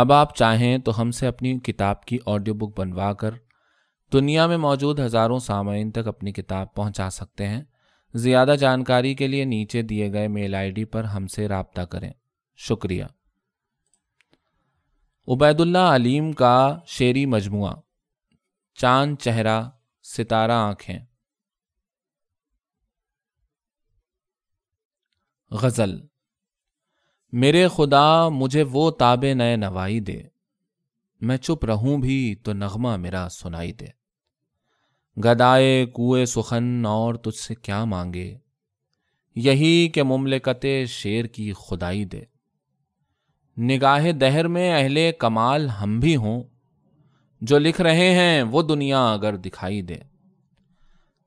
अब आप चाहें तो हमसे अपनी किताब की ऑडियो बुक बनवा कर दुनिया में मौजूद हज़ारों सामाइन तक अपनी किताब पहुंचा सकते हैं ज़्यादा जानकारी के लिए नीचे दिए गए मेल आईडी पर हमसे रबता करें शुक्रिया उबैदुल्ला अलीम का शेरी मजमु चांद चेहरा सितारा आँखें गज़ल मेरे खुदा मुझे वो ताबे नए नवाई दे मैं चुप रहूं भी तो नगमा मेरा सुनाई दे गदाए कुए सुखन और तुझसे क्या मांगे यही के मुमलिकत शेर की खुदाई दे निगाह दहर में अहले कमाल हम भी हों जो लिख रहे हैं वो दुनिया अगर दिखाई दे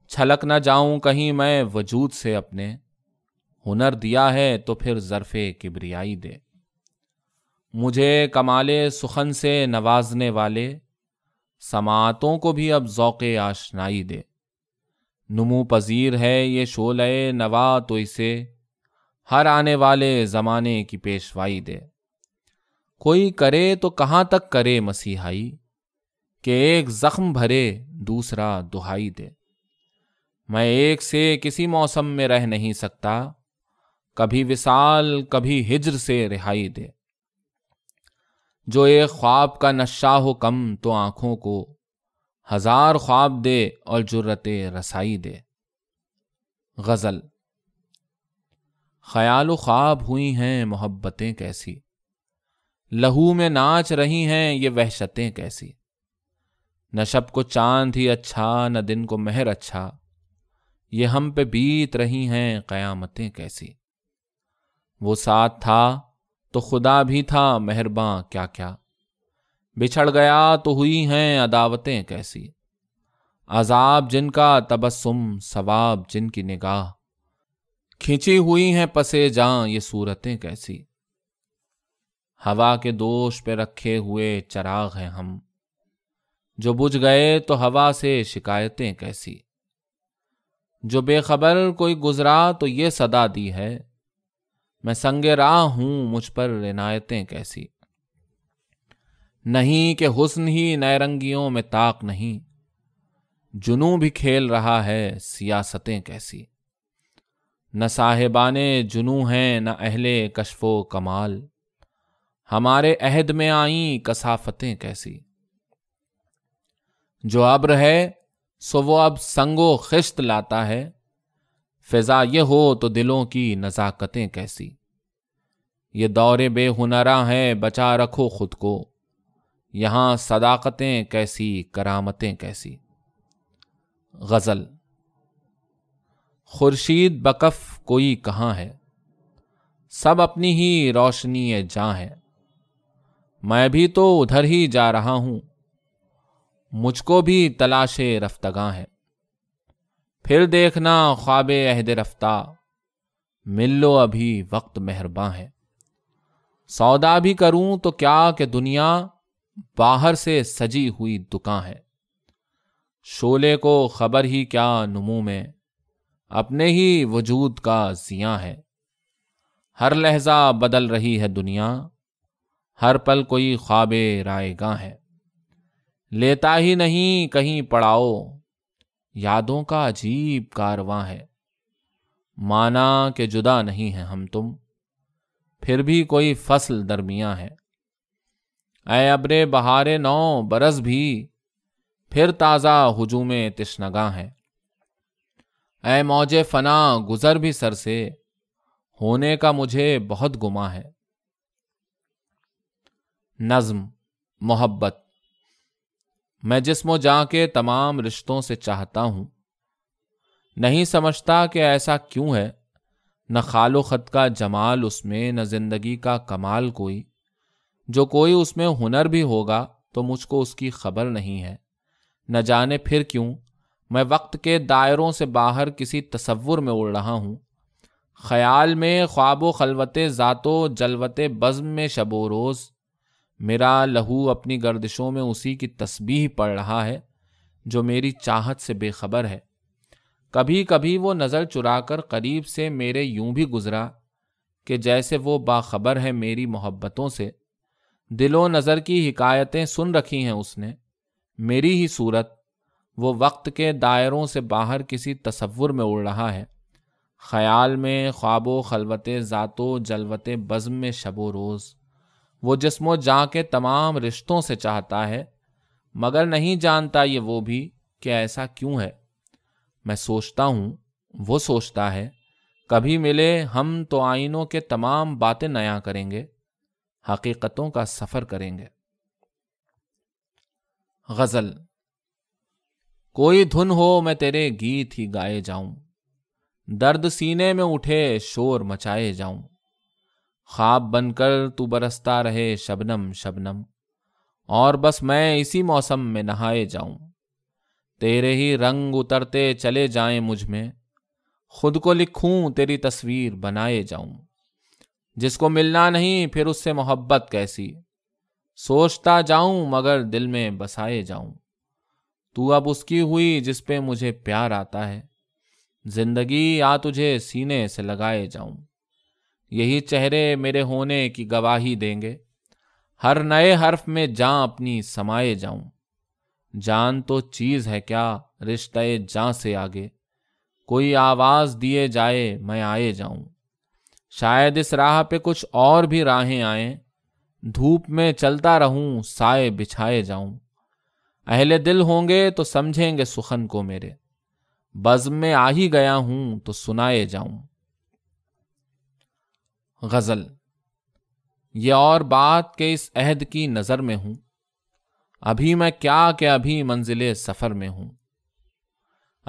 छलक न जाऊं कहीं मैं वजूद से अपने हुनर दिया है तो फिर जरफे किबरियाई दे मुझे कमाले सुखन से नवाजने वाले समातों को भी अब ज़ौक़ आशनाई दे नमू पजीर है ये शोल नवा तो इसे हर आने वाले ज़माने की पेशवाई दे कोई करे तो कहाँ तक करे मसीहाई कि एक ज़ख्म भरे दूसरा दुहाई दे मैं एक से किसी मौसम में रह नहीं सकता कभी विशाल कभी हिजर से रिहाई दे जो एक ख्वाब का नशा हो कम तो आंखों को हजार ख्वाब दे और जुर्रत रसाई दे गज़ल ख्याल ख्वाब हुई हैं मोहब्बतें कैसी लहू में नाच रही हैं ये वहशतें कैसी न शब को चांद ही अच्छा न दिन को महर अच्छा ये हम पे बीत रही हैं क़यामतें कैसी वो साथ था तो खुदा भी था मेहरबां क्या क्या बिछड़ गया तो हुई हैं अदावतें कैसी अजाब जिनका तबस्सुम सवाब जिनकी निगाह खींची हुई हैं पसे जां ये सूरतें कैसी हवा के दोष पे रखे हुए चराग हैं हम जो बुझ गए तो हवा से शिकायतें कैसी जो बेखबर कोई गुजरा तो ये सदा दी है मैं संगे राह हूं मुझ पर रिनायतें कैसी नहीं के हुस्न ही नैरंगियों में ताक नहीं जुनू भी खेल रहा है सियासतें कैसी न साहेबाने जुनू हैं न अहले कशफो कमाल हमारे अहद में आई कसाफतें कैसी जो अब्र है सो वो अब संगो खिश्त लाता है फिजा ये हो तो दिलों की नज़ाकतें कैसी ये दौरे बेहुनरा हैं बचा रखो खुद को यहां सदाकतें कैसी करामतें कैसी गज़ल खुर्शीद बकफ कोई कहाँ है सब अपनी ही रोशनी जहाँ है मैं भी तो उधर ही जा रहा हूं मुझको भी तलाशे रफ्तगा है फिर देखना ख्वाब अहद रफ्ता मिल लो अभी वक्त मेहरबा है सौदा भी करूं तो क्या कि दुनिया बाहर से सजी हुई दुकान है शोले को खबर ही क्या नमू में अपने ही वजूद का जिया है हर लहजा बदल रही है दुनिया हर पल कोई ख्वाब रायगा है लेता ही नहीं कहीं पड़ाओ यादों का अजीब कारवां है माना के जुदा नहीं है हम तुम फिर भी कोई फसल दरमिया है अय अबरे बहारे नौ बरस भी फिर ताज़ा हजूमे तिश्नगा है अय मौजे फना गुज़र भी सर से होने का मुझे बहुत गुमा है नज्म मोहब्बत मैं जिसमो के तमाम रिश्तों से चाहता हूं नहीं समझता कि ऐसा क्यों है न खालो खत का जमाल उसमें न जिंदगी का कमाल कोई जो कोई उसमें हुनर भी होगा तो मुझको उसकी खबर नहीं है न जाने फिर क्यों मैं वक्त के दायरों से बाहर किसी तस्वुर में उड़ रहा हूँ ख्याल में ख्वाब खलवत ज़ातो जलवत बज़्म में शबो मेरा लहू अपनी गर्दिशों में उसी की तस्बीह पढ़ रहा है जो मेरी चाहत से बेखबर है कभी कभी वो नज़र चुराकर करीब से मेरे यूं भी गुज़रा कि जैसे वो बाखबर है मेरी मोहब्बतों से दिलो नज़र की हिकायतें सुन रखी हैं उसने मेरी ही सूरत वो वक्त के दायरों से बाहर किसी तस्वुर में उड़ रहा है ख्याल में ख्वाबो खलवत ज़ातो जलवत बज़म में शबो रोज़ वो जिसमो जा के तमाम रिश्तों से चाहता है मगर नहीं जानता ये वो भी कि ऐसा क्यों है मैं सोचता हूँ वो सोचता है कभी मिले हम तो आइनों के तमाम बातें नया करेंगे हकीकतों का सफ़र करेंगे गज़ल कोई धुन हो मैं तेरे गीत ही गाए जाऊं दर्द सीने में उठे शोर मचाए जाऊं ख्वाब बनकर तू बरसता रहे शबनम शबनम और बस मैं इसी मौसम में नहाए जाऊं तेरे ही रंग उतरते चले जाएं मुझ में खुद को लिखूं तेरी तस्वीर बनाए जाऊं जिसको मिलना नहीं फिर उससे मोहब्बत कैसी सोचता जाऊं मगर दिल में बसाए जाऊं तू अब उसकी हुई जिस पे मुझे प्यार आता है जिंदगी या तुझे सीने से लगाए जाऊं यही चेहरे मेरे होने की गवाही देंगे हर नए हर्फ में जां अपनी समाए जाऊं जान तो चीज है क्या रिश्ते जां से आगे कोई आवाज दिए जाए मैं आए जाऊं शायद इस राह पे कुछ और भी राहें आए धूप में चलता रहूं साए बिछाए जाऊं अहले दिल होंगे तो समझेंगे सुखन को मेरे बज़म में आ ही गया हूं तो सुनाए जाऊं गज़ल ये और बात के इस अहद की नज़र में हूं अभी मैं क्या के अभी मंजिल सफ़र में हूं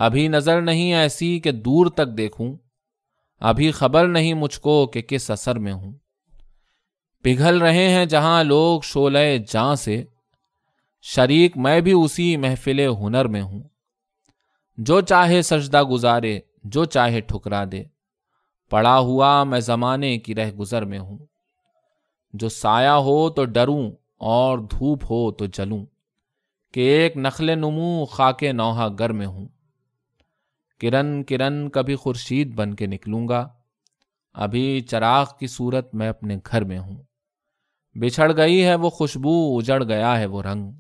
अभी नज़र नहीं ऐसी कि दूर तक देखूं अभी खबर नहीं मुझको कि किस असर में हूं पिघल रहे हैं जहां लोग शोले जहां से शरीक मैं भी उसी महफिल हुनर में हूं जो चाहे सजदा गुजारे जो चाहे ठुकरा दे पड़ा हुआ मैं ज़माने की रह गुज़र में हूँ जो साया हो तो डरूं और धूप हो तो जलूं कि एक नखल नमू खाक नौहा गर में हूँ किरण किरण कभी खुर्शीद बन के निकलूँगा अभी चराग की सूरत मैं अपने घर में हूँ बिछड़ गई है वो खुशबू उजड़ गया है वो रंग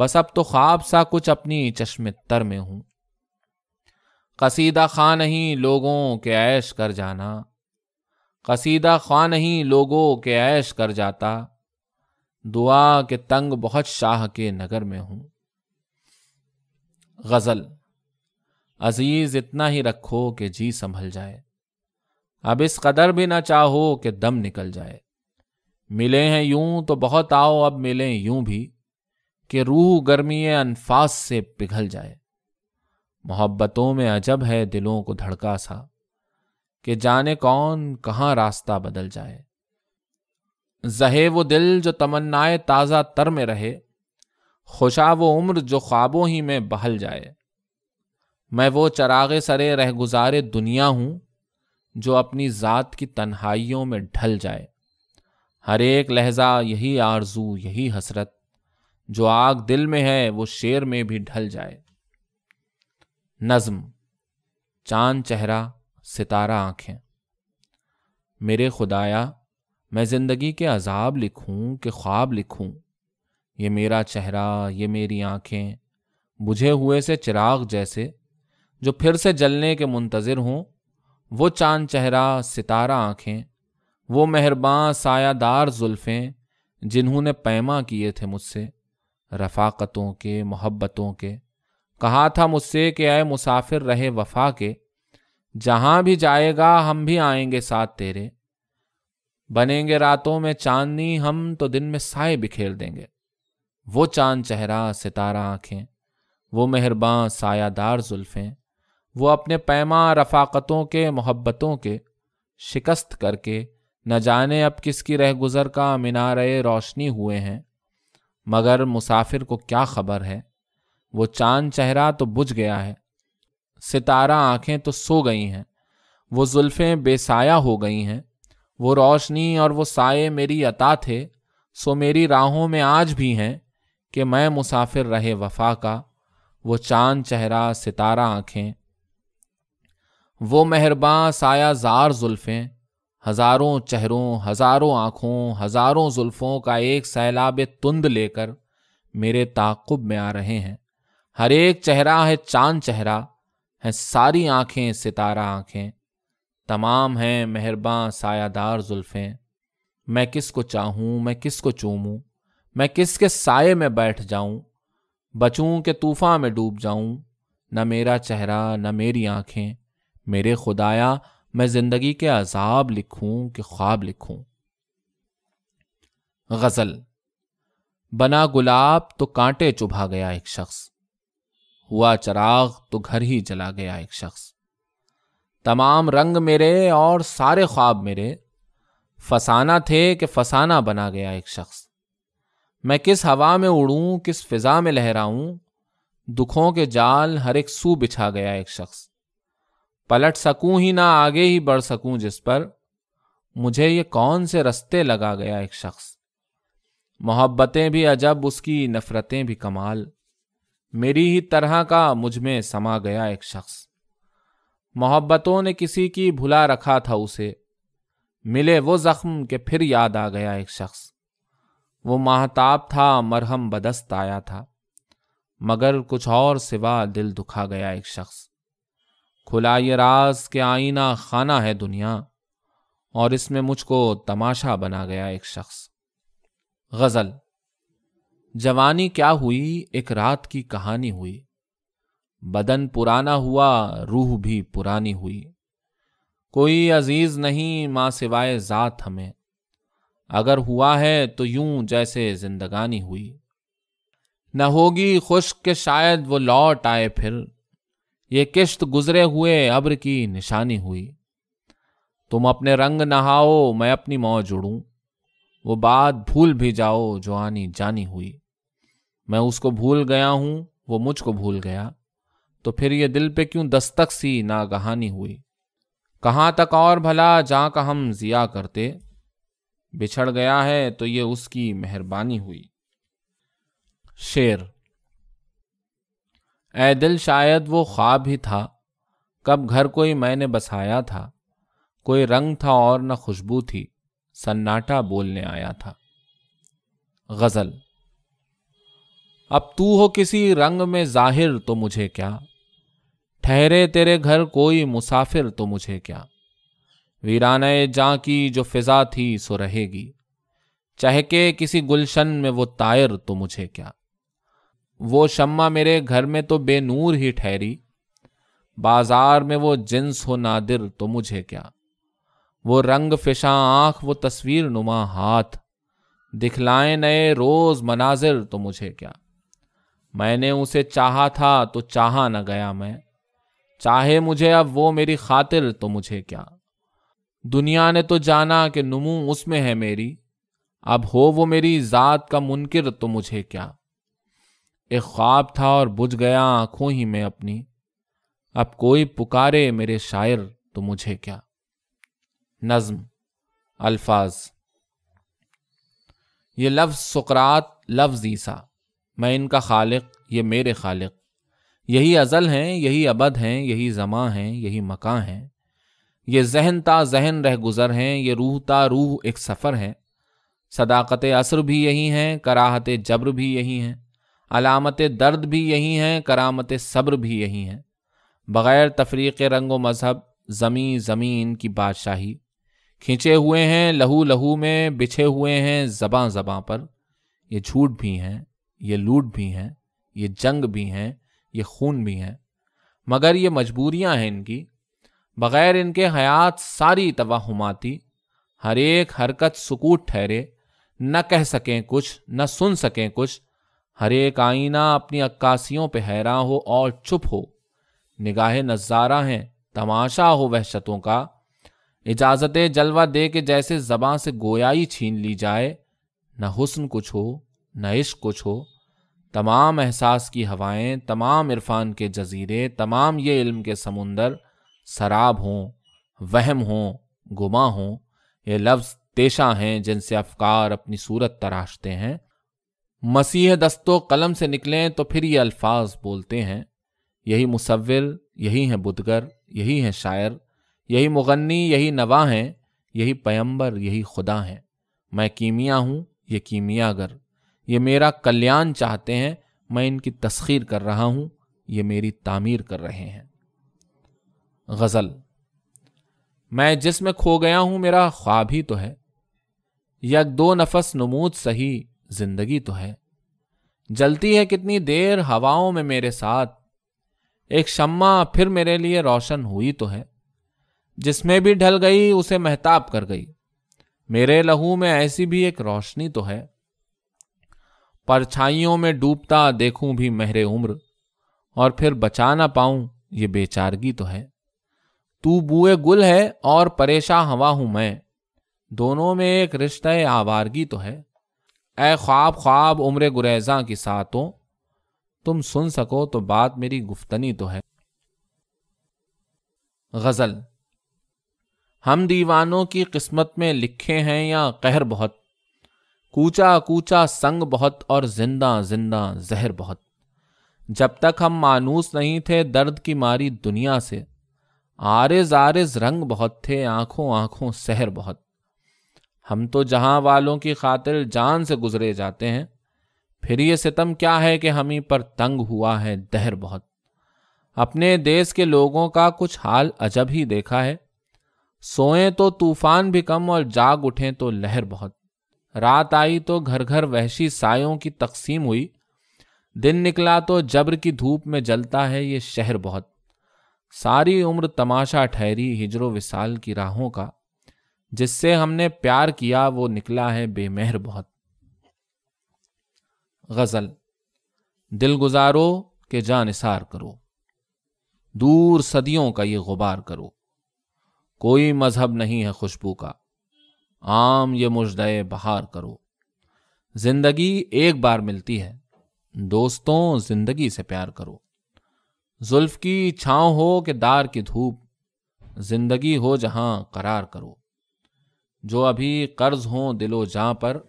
बस अब तो ख्वाब सा कुछ अपनी चश्मे तर में हूँ कसीदा खान नहीं लोगों के ऐश कर जाना कसीदा खान नहीं लोगों के ऐश कर जाता दुआ के तंग बहुत शाह के नगर में हूं गज़ल अजीज़ इतना ही रखो कि जी संभल जाए अब इस कदर भी ना चाहो कि दम निकल जाए मिले हैं यूं तो बहुत आओ अब मिलें यूं भी कि रूह गर्मी अनफास से पिघल जाए मोहब्बतों में अजब है दिलों को धड़का सा कि जाने कौन कहाँ रास्ता बदल जाए जहे वो दिल जो तमन्नाए ताज़ा तर में रहे खुशा वो उम्र जो ख्वाबों ही में बहल जाए मैं वो चरागे सरे रह गुजारे दुनिया हूँ जो अपनी ज़ात की तन्हाइयों में ढल जाए हर एक लहजा यही आरजू यही हसरत जो आग दिल में है वो शेर में भी ढल जाए नज़म चांद चेहरा सितारा आँखें मेरे खुदाया मैं ज़िंदगी के अजाब लिखूं कि ख्वाब लिखूं ये मेरा चेहरा ये मेरी आँखें बुझे हुए से चिराग जैसे जो फिर से जलने के मुंतज़र हों वो चांद चेहरा सितारा आँखें वो मेहरबान सायादार जुल्फ़ें जिन्होंने पैमा किए थे मुझसे रफ़ाकतों के मोहब्बतों के कहा था मुझसे कि आए मुसाफिर रहे वफा के जहाँ भी जाएगा हम भी आएंगे साथ तेरे बनेंगे रातों में चांदनी हम तो दिन में साए बिखेर देंगे वो चांद चेहरा सितारा आँखें वो मेहरबान सायादार जुल्फ़ें वो अपने पैमा रफाकतों के मोहब्बतों के शिकस्त करके न जाने अब किसकी रह गुज़र का मीनारे रोशनी हुए हैं मगर मुसाफिर को क्या खबर है वो चांद चेहरा तो बुझ गया है सितारा आंखें तो सो गई हैं वो जुल्फ़ें बेसाया हो गई हैं वो रोशनी और वो साए मेरी अता थे सो मेरी राहों में आज भी हैं कि मैं मुसाफिर रहे वफा का वो चांद चेहरा सितारा आँखें वो मेहरबान साया जार जुल्फ़ें हज़ारों चेहरों हज़ारों आँखों हज़ारों जुल्फ़ों का एक सैलाब तुंद लेकर मेरे ताक़ुब में आ रहे हैं हर एक चेहरा है चांद चेहरा है सारी आंखें सितारा आंखें तमाम हैं मेहरबान सायादार जुल्फ़ें मैं किस को मैं किस को मैं किसके साय साये में बैठ जाऊं बचूं के तूफ़ान में डूब जाऊं न मेरा चेहरा न मेरी आंखें मेरे खुदाया मैं ज़िंदगी के अजाब लिखूं कि ख्वाब लिखूं गज़ल बना गुलाब तो कांटे चुभा गया एक शख्स हुआ चराग तो घर ही जला गया एक शख्स तमाम रंग मेरे और सारे ख्वाब मेरे फसाना थे कि फसाना बना गया एक शख्स मैं किस हवा में उड़ूं किस फिजा में लहराऊं दुखों के जाल हर एक सू बिछा गया एक शख्स पलट सकूं ही ना आगे ही बढ़ सकूं जिस पर मुझे ये कौन से रस्ते लगा गया एक शख्स मोहब्बतें भी अजब उसकी नफ़रतें भी कमाल मेरी ही तरह का मुझ में समा गया एक शख्स मोहब्बतों ने किसी की भुला रखा था उसे मिले वो जख्म के फिर याद आ गया एक शख्स वो महताब था मरहम बदस्त आया था मगर कुछ और सिवा दिल दुखा गया एक शख्स खुला ये राज के आईना खाना है दुनिया और इसमें मुझको तमाशा बना गया एक शख्स गज़ल जवानी क्या हुई एक रात की कहानी हुई बदन पुराना हुआ रूह भी पुरानी हुई कोई अजीज नहीं माँ सिवाय ज़ात हमें अगर हुआ है तो यूं जैसे जिंदगानी हुई न होगी खुश के शायद वो लौट आए फिर ये किश्त गुजरे हुए अब्र की निशानी हुई तुम अपने रंग नहाओ मैं अपनी मौज उड़ू वो बात भूल भी जाओ जो आनी जानी हुई मैं उसको भूल गया हूं वो मुझको भूल गया तो फिर ये दिल पे क्यों दस्तक सी नागहानी हुई कहाँ तक और भला जहाँ का हम जिया करते बिछड़ गया है तो ये उसकी मेहरबानी हुई शेर ए दिल शायद वो ख्वाब ही था कब घर कोई मैंने बसाया था कोई रंग था और न खुशबू थी सन्नाटा बोलने आया था गज़ल अब तू हो किसी रंग में जाहिर तो मुझे क्या ठहरे तेरे घर कोई मुसाफिर तो मुझे क्या वीरान जा की जो फिजा थी सो रहेगी चहके किसी गुलशन में वो तायर तो मुझे क्या वो शम्मा मेरे घर में तो बेनूर ही ठहरी बाजार में वो जिन्स हो नादिर तो मुझे क्या वो रंग फिशा आंख वो तस्वीर नुमा हाथ दिखलाए नए रोज मनाजिर तो मुझे क्या मैंने उसे चाहा था तो चाहा न गया मैं चाहे मुझे अब वो मेरी खातिर तो मुझे क्या दुनिया ने तो जाना कि नुमू उसमें है मेरी अब हो वो मेरी ज़ात का मुनकर तो मुझे क्या एक ख्वाब था और बुझ गया आँखों ही में अपनी अब कोई पुकारे मेरे शायर तो मुझे क्या नज्म अल्फाज ये लफ्ज़ सुकरात लफ्ज़ ईसा मैं इनका खालिक ये मेरे खालिक यही अज़ल हैं यही अबद हैं यही जमा हैं यही मकां हैं ये जहन ता जहन रह गुज़र हैं ये रूह ता रूह एक सफ़र हैं सदाकत असर भी यही हैं कराहत जब्र भी यही हैं अलामत दर्द भी यही हैं करामत सब्र भी यही हैं बग़ैर तफरीक रंग व मज़हब ज़मी ज़मीन की बादशाही खींचे हुए हैं लहू लहू में बिछे हुए हैं जबां जबां पर ये झूठ भी हैं ये लूट भी हैं ये जंग भी हैं ये खून भी हैं मगर ये मजबूरियां हैं इनकी बग़ैर इनके हयात सारी तवाहुमाती हर एक हरकत सुकूत ठहरे न कह सकें कुछ न सुन सकें कुछ हर एक आईना अपनी अक्कासियों पे हैरान हो और चुप हो निगाह नज़ारा हैं तमाशा हो वहशतों का इजाज़त जलवा दे के जैसे जबां से गोयाई छीन ली जाए न हुस्न कुछ हो न इश्क कुछ हो तमाम एहसास की हवाएं तमाम इरफान के जजीरे तमाम ये इल्म के समुंदर शराब हों वहम हों गुमा हों ये लफ्ज़ पेशा हैं जिनसे अफकार अपनी सूरत तराशते हैं मसीह दस्तो कलम से निकलें तो फिर ये अल्फाज बोलते हैं यही मुसविर यही हैं बुदगर यही हैं शायर यही मुगनी यही नवा हैं यही पैम्बर यही खुदा हैं मैं कीमिया हूँ ये कीमियागर ये मेरा कल्याण चाहते हैं मैं इनकी तस्खीर कर रहा हूं ये मेरी तामीर कर रहे हैं गज़ल मैं जिसमें खो गया हूं मेरा ख्वाब ही तो है यक दो नफस नमूद सही जिंदगी तो है जलती है कितनी देर हवाओं में मेरे साथ एक शम्मा फिर मेरे लिए रोशन हुई तो है जिसमें भी ढल गई उसे महताब कर गई मेरे लहू में ऐसी भी एक रोशनी तो है परछाइयों में डूबता देखूं भी मेरे उम्र और फिर बचा ना पाऊं ये बेचारगी तो है तू बुए गुल है और परेशा हवा हूं मैं दोनों में एक रिश्ता आवारगी तो है ए ख्वाब ख्वाब उम्र गुरैजा की सातों तुम सुन सको तो बात मेरी गुफ्तनी तो है गजल हम दीवानों की किस्मत में लिखे हैं या कहर बहुत कूचा कूचा संग बहुत और जिंदा जिंदा जहर बहुत जब तक हम मानूस नहीं थे दर्द की मारी दुनिया से आरिज आरिज रंग बहुत थे आंखों आंखों सहर बहुत हम तो जहां वालों की खातिर जान से गुजरे जाते हैं फिर ये सितम क्या है कि हम ही पर तंग हुआ है दहर बहुत अपने देश के लोगों का कुछ हाल अजब ही देखा है सोएं तो तूफान भी कम और जाग उठें तो लहर बहुत रात आई तो घर घर वहशी सायों की तकसीम हुई दिन निकला तो जबर की धूप में जलता है ये शहर बहुत सारी उम्र तमाशा ठहरी हिजरो विशाल की राहों का जिससे हमने प्यार किया वो निकला है बेमहर बहुत गजल दिल गुजारो के जान इसार करो दूर सदियों का ये गुबार करो कोई मजहब नहीं है खुशबू का आम ये मुजदाए बहार करो जिंदगी एक बार मिलती है दोस्तों जिंदगी से प्यार करो जुल्फ की छाँव हो कि दार की धूप जिंदगी हो जहां करार करो जो अभी कर्ज हो दिलो जहाँ पर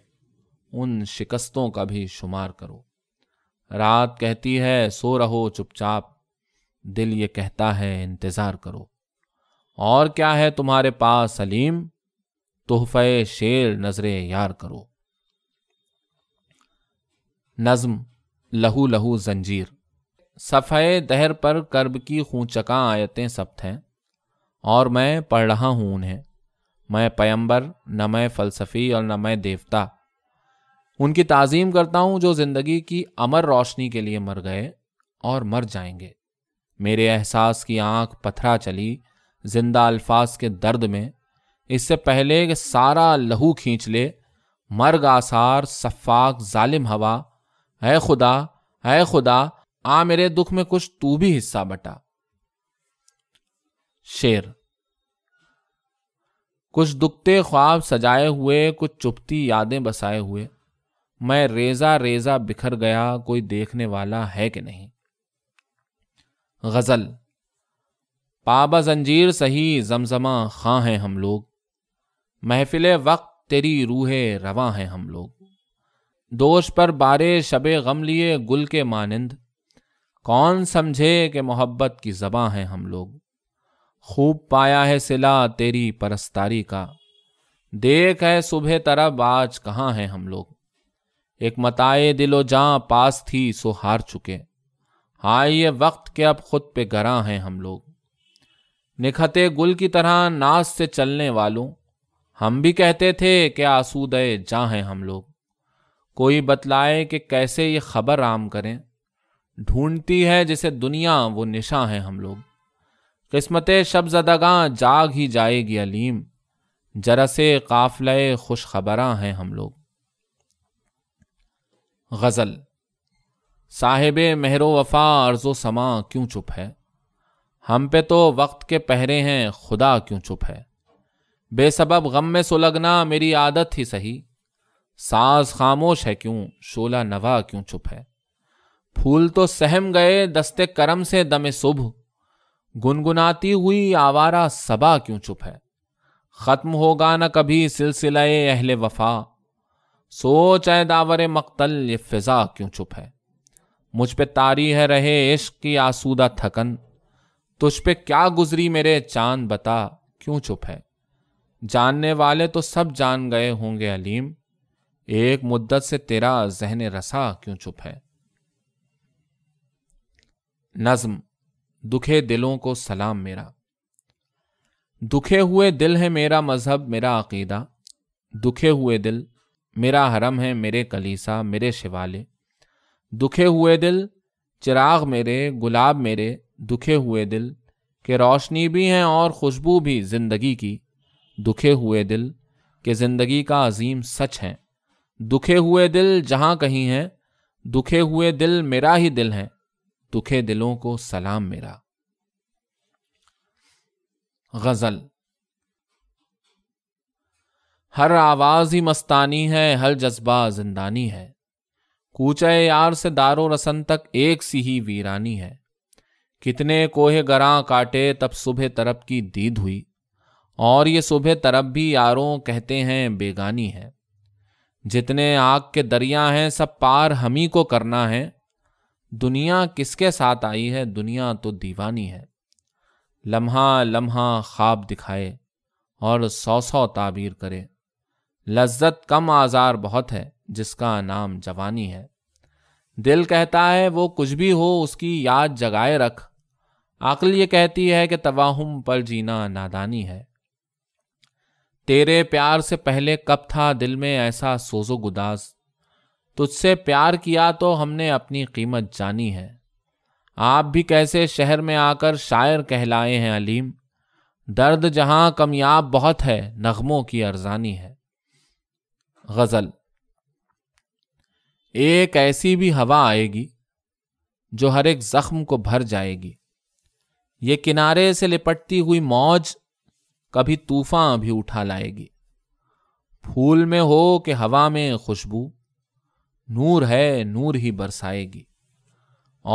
उन शिकस्तों का भी शुमार करो रात कहती है सो रहो चुपचाप दिल ये कहता है इंतज़ार करो और क्या है तुम्हारे पास सलीम तोहफे शेर नजरे यार करो नज्म लहू लहू जंजीर सफ़े दहर पर कर्ब की खूंचका आयतें सब्त हैं और मैं पढ़ रहा हूं उन्हें मैं पैम्बर न मैं फ़लसफ़ी और न मैं देवता उनकी ताज़ीम करता हूं जो ज़िंदगी की अमर रोशनी के लिए मर गए और मर जाएंगे मेरे एहसास की आंख पथरा चली जिंदा अल्फाज के दर्द में इससे पहले कि सारा लहू खींच ले मर्ग आसार सफ़ाक जालिम हवा है खुदा है खुदा आ मेरे दुख में कुछ तू भी हिस्सा बटा शेर कुछ दुखते ख्वाब सजाए हुए कुछ चुपती यादें बसाए हुए मैं रेजा रेजा बिखर गया कोई देखने वाला है कि नहीं गज़ल पाबा जंजीर सही जमजमा खां हैं हम लोग महफिल वक्त तेरी रूह रवा हैं हम लोग दोष पर बारे शब गम लिए गुल के मानंद कौन समझे के मोहब्बत की जबाँ हैं हम लोग खूब पाया है सिला तेरी परस्तारी का देख है सुबह तरब आज कहाँ हैं हम लोग एक मताए दिलो जहाँ पास थी सो हार चुके हाय ये वक्त के अब खुद पे गरा हैं हम लोग निखते गुल की तरह नाज से चलने वालों हम भी कहते थे कि आसूदय जहाँ हैं हम लोग कोई बतलाए कि कैसे ये खबर आम करें ढूंढती है जिसे दुनिया वो निशा है हम लोग किस्मत शब जदगा जाग ही जाएगी अलीम जरसे से काफले खुशखबरा हैं हम लोग गज़ल साहेब मेहरो वफा अर्ज़ो समा क्यों चुप है हम पे तो वक्त के पहरे हैं खुदा क्यों चुप है बेसबब गम में सुलगना मेरी आदत ही सही सांस खामोश है क्यों शोला नवा क्यों चुप है फूल तो सहम गए दस्ते करम से दमे सुबह गुनगुनाती हुई आवारा सबा क्यों चुप है खत्म होगा न कभी सिलसिला अहल वफा सोच है दावर मख्तल ये फिजा क्यों चुप है मुझ पे तारी है रहे इश्क की आसूदा थकन तुझ पे क्या गुजरी मेरे चांद बता क्यों चुप है जानने वाले तो सब जान गए होंगे अलीम एक मुद्दत से तेरा जहन रसा क्यों चुप है नज्म दुखे दिलों को सलाम मेरा दुखे हुए दिल है मेरा मज़हब मेरा अकीदा दुखे हुए दिल मेरा हरम है मेरे कलीसा मेरे शिवाले दुखे हुए दिल चिराग मेरे गुलाब मेरे दुखे हुए दिल के रोशनी भी हैं और खुशबू भी ज़िंदगी की दुखे हुए दिल के ज़िंदगी का अजीम सच है दुखे हुए दिल जहां कहीं हैं दुखे हुए दिल मेरा ही दिल है दुखे दिलों को सलाम मेरा गजल हर आवाज ही मस्तानी है हर जज्बा जिंदानी है कूचे यार से दारो रसन तक एक सी ही वीरानी है कितने कोहे गरा काटे तब सुबह तरफ की दीद हुई और ये सुबह तरफ भी यारों कहते हैं बेगानी है जितने आग के दरिया हैं सब पार हम ही को करना है दुनिया किसके साथ आई है दुनिया तो दीवानी है लम्हा लम्हा ख्वाब दिखाए और सौ सौ ताबीर करे लज्जत कम आज़ार बहुत है जिसका नाम जवानी है दिल कहता है वो कुछ भी हो उसकी याद जगाए रख अकल ये कहती है कि तवाहम पर जीना नादानी है तेरे प्यार से पहले कब था दिल में ऐसा सोजो गुदाज तुझसे प्यार किया तो हमने अपनी कीमत जानी है आप भी कैसे शहर में आकर शायर कहलाए हैं अलीम दर्द जहां कमयाब बहुत है नगमों की अरजानी है गजल एक ऐसी भी हवा आएगी जो हर एक जख्म को भर जाएगी ये किनारे से लिपटती हुई मौज कभी तूफान भी उठा लाएगी फूल में हो कि हवा में खुशबू नूर है नूर ही बरसाएगी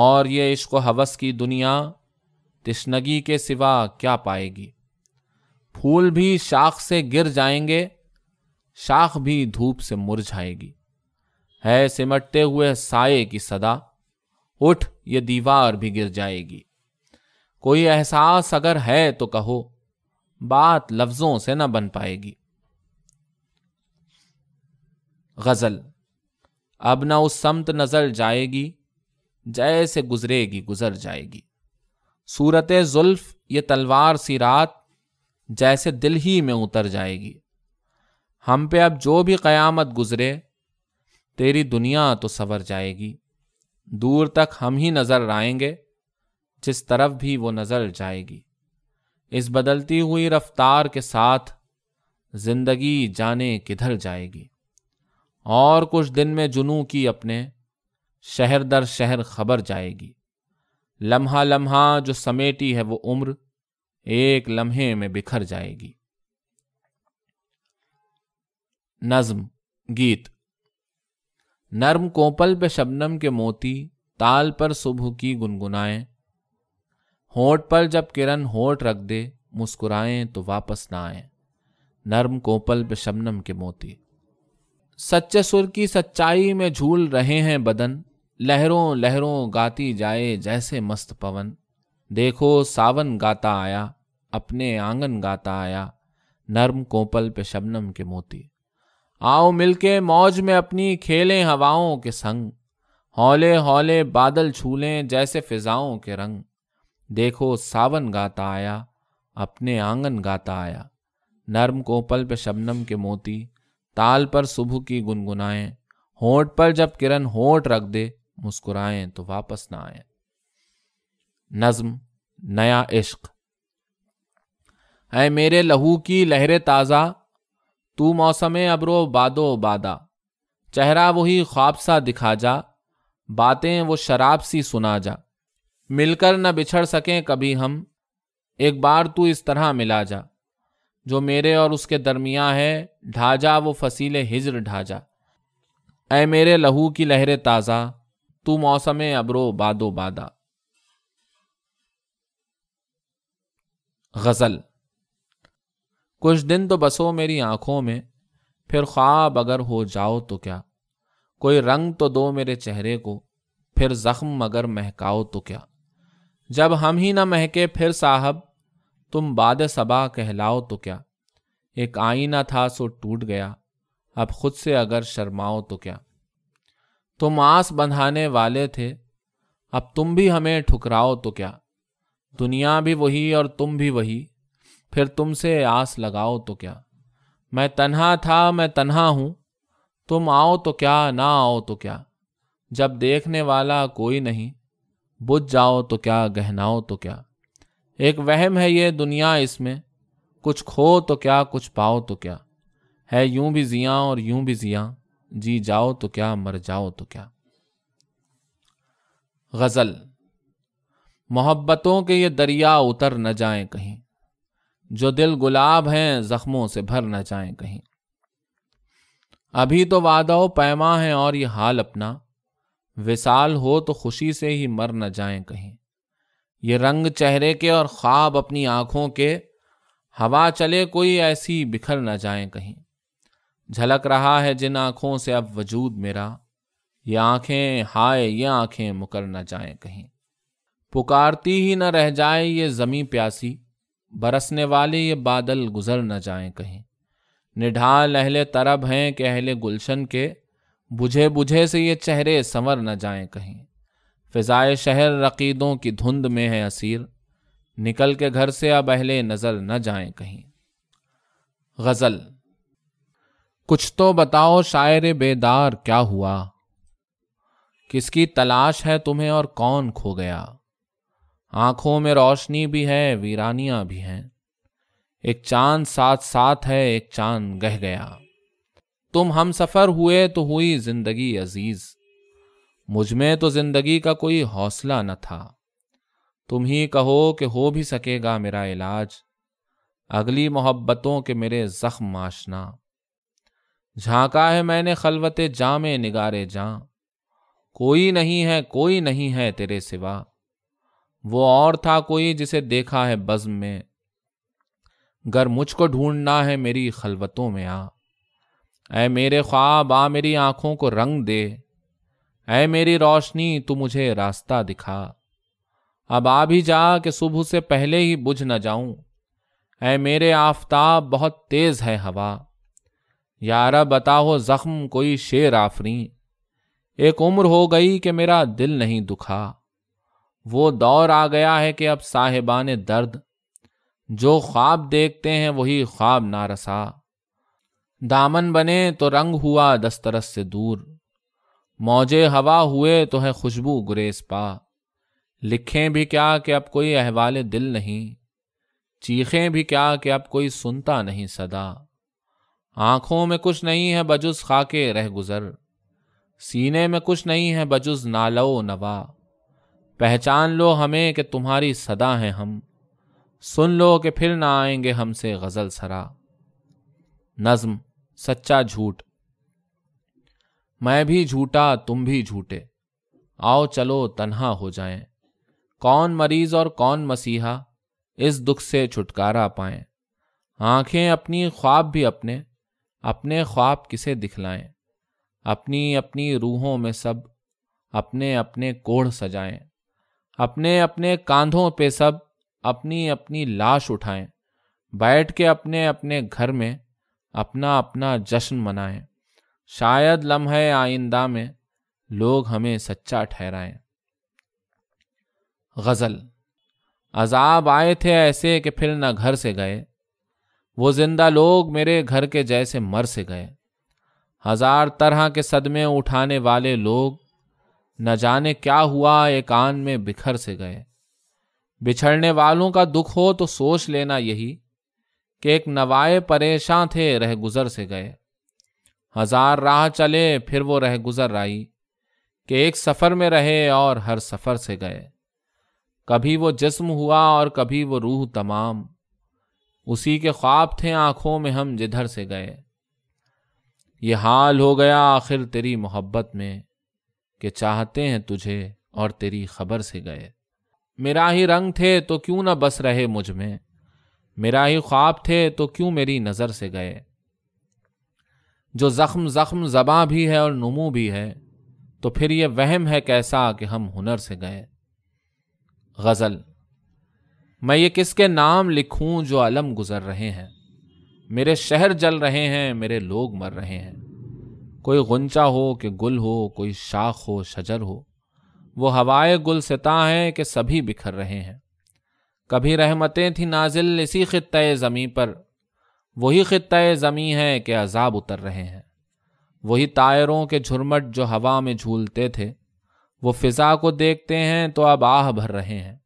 और ये इश्क हवस की दुनिया तिश्नगी के सिवा क्या पाएगी फूल भी शाख से गिर जाएंगे शाख भी धूप से मुरझाएगी है सिमटते हुए साये की सदा उठ ये दीवार भी गिर जाएगी कोई एहसास अगर है तो कहो बात लफ्जों से ना बन पाएगी गजल अब ना उस समत नजर जाएगी जैसे गुजरेगी गुजर जाएगी सूरत जुल्फ ये तलवार सी रात जैसे दिल ही में उतर जाएगी हम पे अब जो भी क़यामत गुजरे तेरी दुनिया तो सवर जाएगी दूर तक हम ही नज़र आएंगे जिस तरफ भी वो नज़र जाएगी इस बदलती हुई रफ्तार के साथ जिंदगी जाने किधर जाएगी और कुछ दिन में जुनू की अपने शहर दर शहर खबर जाएगी लम्हा लम्हा जो समेटी है वो उम्र एक लम्हे में बिखर जाएगी नज्म गीत नर्म कोपल पे शबनम के मोती ताल पर सुबह की गुनगुनाएं होठ पर जब किरण होठ रख दे मुस्कुराएं तो वापस ना आए नर्म कोपल पे शबनम के मोती सच्चे सुर की सच्चाई में झूल रहे हैं बदन लहरों लहरों गाती जाए जैसे मस्त पवन देखो सावन गाता आया अपने आंगन गाता आया नर्म कोपल पे शबनम के मोती आओ मिलके मौज में अपनी खेलें हवाओं के संग हौले हौले बादल छूलें जैसे फिजाओं के रंग देखो सावन गाता आया अपने आंगन गाता आया नर्म कोपल पे शबनम के मोती ताल पर सुबह की गुनगुनाएं होठ पर जब किरण होठ रख दे मुस्कुराएं तो वापस ना आए नज्म नया इश्क है मेरे लहू की लहरें ताज़ा तू मौसम अबरो बादो बादा चेहरा वही ख्वाब सा दिखा जा बातें वो शराब सी सुना जा मिलकर न बिछड़ सकें कभी हम एक बार तू इस तरह मिला जा जो मेरे और उसके दरमिया है ढाजा वो फसीले हिजर ढाजा ऐ मेरे लहू की लहरें ताज़ा तू मौसम अबरो बादो बादा गज़ल कुछ दिन तो बसो मेरी आँखों में फिर ख्वाब अगर हो जाओ तो क्या कोई रंग तो दो मेरे चेहरे को फिर ज़ख्म अगर महकाओ तो क्या जब हम ही ना महके फिर साहब तुम बाद सबा कहलाओ तो क्या एक आईना था सो टूट गया अब खुद से अगर शर्माओ तो क्या तुम आस बंधाने वाले थे अब तुम भी हमें ठुकराओ तो क्या दुनिया भी वही और तुम भी वही फिर तुमसे आस लगाओ तो क्या मैं तन्हा था मैं तन्हा हूँ तुम आओ तो क्या ना आओ तो क्या जब देखने वाला कोई नहीं बुझ जाओ तो क्या गहनाओ तो क्या एक वहम है ये दुनिया इसमें कुछ खो तो क्या कुछ पाओ तो क्या है यूं भी जिया और यूं भी जिया जी जाओ तो क्या मर जाओ तो क्या गजल मोहब्बतों के ये दरिया उतर न जाए कहीं जो दिल गुलाब हैं जख्मों से भर न जाए कहीं अभी तो वादा पैमा है और ये हाल अपना विशाल हो तो खुशी से ही मर न जाए कहीं ये रंग चेहरे के और ख्वाब अपनी आंखों के हवा चले कोई ऐसी बिखर न जाए कहीं झलक रहा है जिन आँखों से अब वजूद मेरा ये आंखें हाय ये आँखें मुकर न जाए कहीं पुकारती ही न रह जाए ये ज़मी प्यासी बरसने वाले ये बादल गुजर न जाए कहीं निढाल अहले तरब हैं कि अहले गुलशन के बुझे बुझे से ये चेहरे संवर न जाएं कहीं फिजाए शहर रकीदों की धुंध में है असीर निकल के घर से अब अहले नज़र न जाएं कहीं गज़ल कुछ तो बताओ शायर बेदार क्या हुआ किसकी तलाश है तुम्हें और कौन खो गया आंखों में रोशनी भी है वीरानियां भी हैं एक चांद साथ साथ है एक चांद गह गया तुम हम सफ़र हुए तो हुई जिंदगी अजीज मुझ में तो जिंदगी का कोई हौसला न था तुम ही कहो कि हो भी सकेगा मेरा इलाज अगली मोहब्बतों के मेरे जख्म आशना झांका है मैंने खलवते जामे निगारे जा कोई नहीं है कोई नहीं है तेरे सिवा वो और था कोई जिसे देखा है बज़म में गर मुझको ढूंढना है मेरी खलवतों में आ ऐ मेरे ख्वाब आ मेरी आँखों को रंग दे ऐ मेरी रोशनी तू मुझे रास्ता दिखा अब आ भी जा कि सुबह से पहले ही बुझ न जाऊं ऐ मेरे आफताब बहुत तेज है हवा यारा बताओ जख्म कोई शेर आफरी एक उम्र हो गई कि मेरा दिल नहीं दुखा वो दौर आ गया है कि अब साहिबान दर्द जो ख्वाब देखते हैं वही ख्वाब नारसा दामन बने तो रंग हुआ दस्तरस से दूर मौजे हवा हुए तो है खुशबू गुरेज पा लिखें भी क्या कि अब कोई अहवाल दिल नहीं चीखें भी क्या कि अब कोई सुनता नहीं सदा आँखों में कुछ नहीं है बजुस खाके रह गुज़र सीने में कुछ नहीं है बजुज नालो नवा पहचान लो हमें कि तुम्हारी सदा हैं हम सुन लो कि फिर ना आएंगे हमसे गज़ल सरा नज़्म सच्चा झूठ मैं भी झूठा तुम भी झूठे आओ चलो तन्हा हो जाएं कौन मरीज और कौन मसीहा इस दुख से छुटकारा पाएं आंखें अपनी ख्वाब भी अपने अपने ख्वाब किसे दिखलाएं अपनी अपनी रूहों में सब अपने अपने कोढ़ सजाएं अपने अपने कांधों पे सब अपनी अपनी लाश उठाएं बैठ के अपने अपने घर में अपना अपना जश्न मनाएं शायद लम्हे आइंदा में लोग हमें सच्चा ठहराएं गज़ल अजाब आए थे ऐसे कि फिर न घर से गए वो जिंदा लोग मेरे घर के जैसे मर से गए हजार तरह के सदमे उठाने वाले लोग न जाने क्या हुआ एक आन में बिखर से गए बिछड़ने वालों का दुख हो तो सोच लेना यही कि एक नवाए परेशान थे रह गुजर से गए हजार राह चले फिर वो रह गुजर आई कि एक सफ़र में रहे और हर सफ़र से गए कभी वो जिस्म हुआ और कभी वो रूह तमाम उसी के ख्वाब थे आंखों में हम जिधर से गए ये हाल हो गया आखिर तेरी मोहब्बत में कि चाहते हैं तुझे और तेरी खबर से गए मेरा ही रंग थे तो क्यों ना बस रहे मुझ में मेरा ही ख्वाब थे तो क्यों मेरी नज़र से गए जो ज़ख्म ज़ख्म जबाँ भी है और नमू भी है तो फिर ये वहम है कैसा कि हम हुनर से गए गज़ल मैं ये किसके नाम लिखूं जो अलम गुज़र रहे हैं मेरे शहर जल रहे हैं मेरे लोग मर रहे हैं कोई गुंचा हो कि गुल हो कोई शाख हो शजर हो वो हवाए गुल सिता हैं कि सभी बिखर रहे हैं कभी रहमतें थी नाजिल इसी ख़त्े ज़मी पर वही ख़त्े ज़मी है कि अजाब उतर रहे हैं वही तायरों के झुरमट जो हवा में झूलते थे वो फिज़ा को देखते हैं तो अब आह भर रहे हैं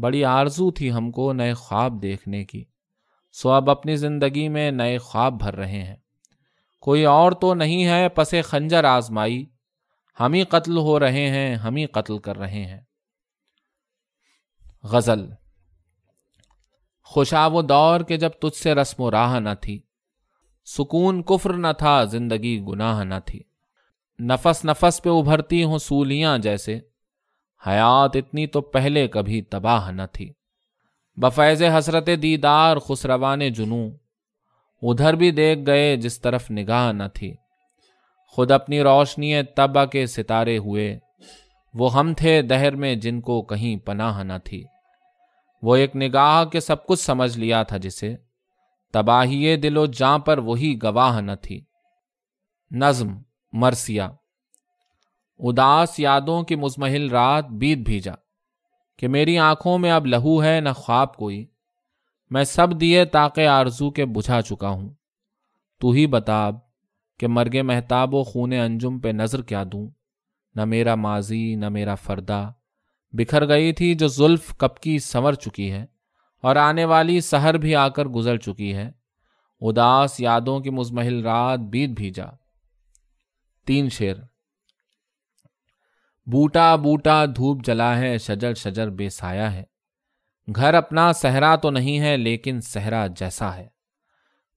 बड़ी आरजू थी हमको नए ख्वाब देखने की सो अब अपनी ज़िंदगी में नए ख्वाब भर रहे हैं कोई और तो नहीं है पसे खंजर आजमाई हम ही कत्ल हो रहे हैं हम ही कत्ल कर रहे हैं गज़ल खुशा वो दौर के जब तुझसे रस्म राह न थी सुकून कुफ्र न था जिंदगी गुनाह न थी नफस नफस पे उभरती हों सूलियाँ जैसे हयात इतनी तो पहले कभी तबाह न थी बफैज़ हसरत दीदार खुसरवान जुनू उधर भी देख गए जिस तरफ निगाह न थी खुद अपनी रोशनी तबा के सितारे हुए वो हम थे दहर में जिनको कहीं पनाह न थी वो एक निगाह के सब कुछ समझ लिया था जिसे तबाहिए दिलो जहाँ पर वही गवाह न थी नज्म मरसिया उदास यादों की मुजमहिल रात बीत भीजा कि मेरी आंखों में अब लहू है न ख्वाब कोई मैं सब दिए ताके आरजू के बुझा चुका हूं तू ही बताब कि मरगे महताब व खून अंजुम पे नज़र क्या दूँ न मेरा माजी न मेरा फरदा बिखर गई थी जो जुल्फ कब की संवर चुकी है और आने वाली सहर भी आकर गुजर चुकी है उदास यादों की मुजमहिल रात बीत भी जा तीन शेर बूटा बूटा धूप जला है शजर शजर बेसाया है घर अपना सहरा तो नहीं है लेकिन सहरा जैसा है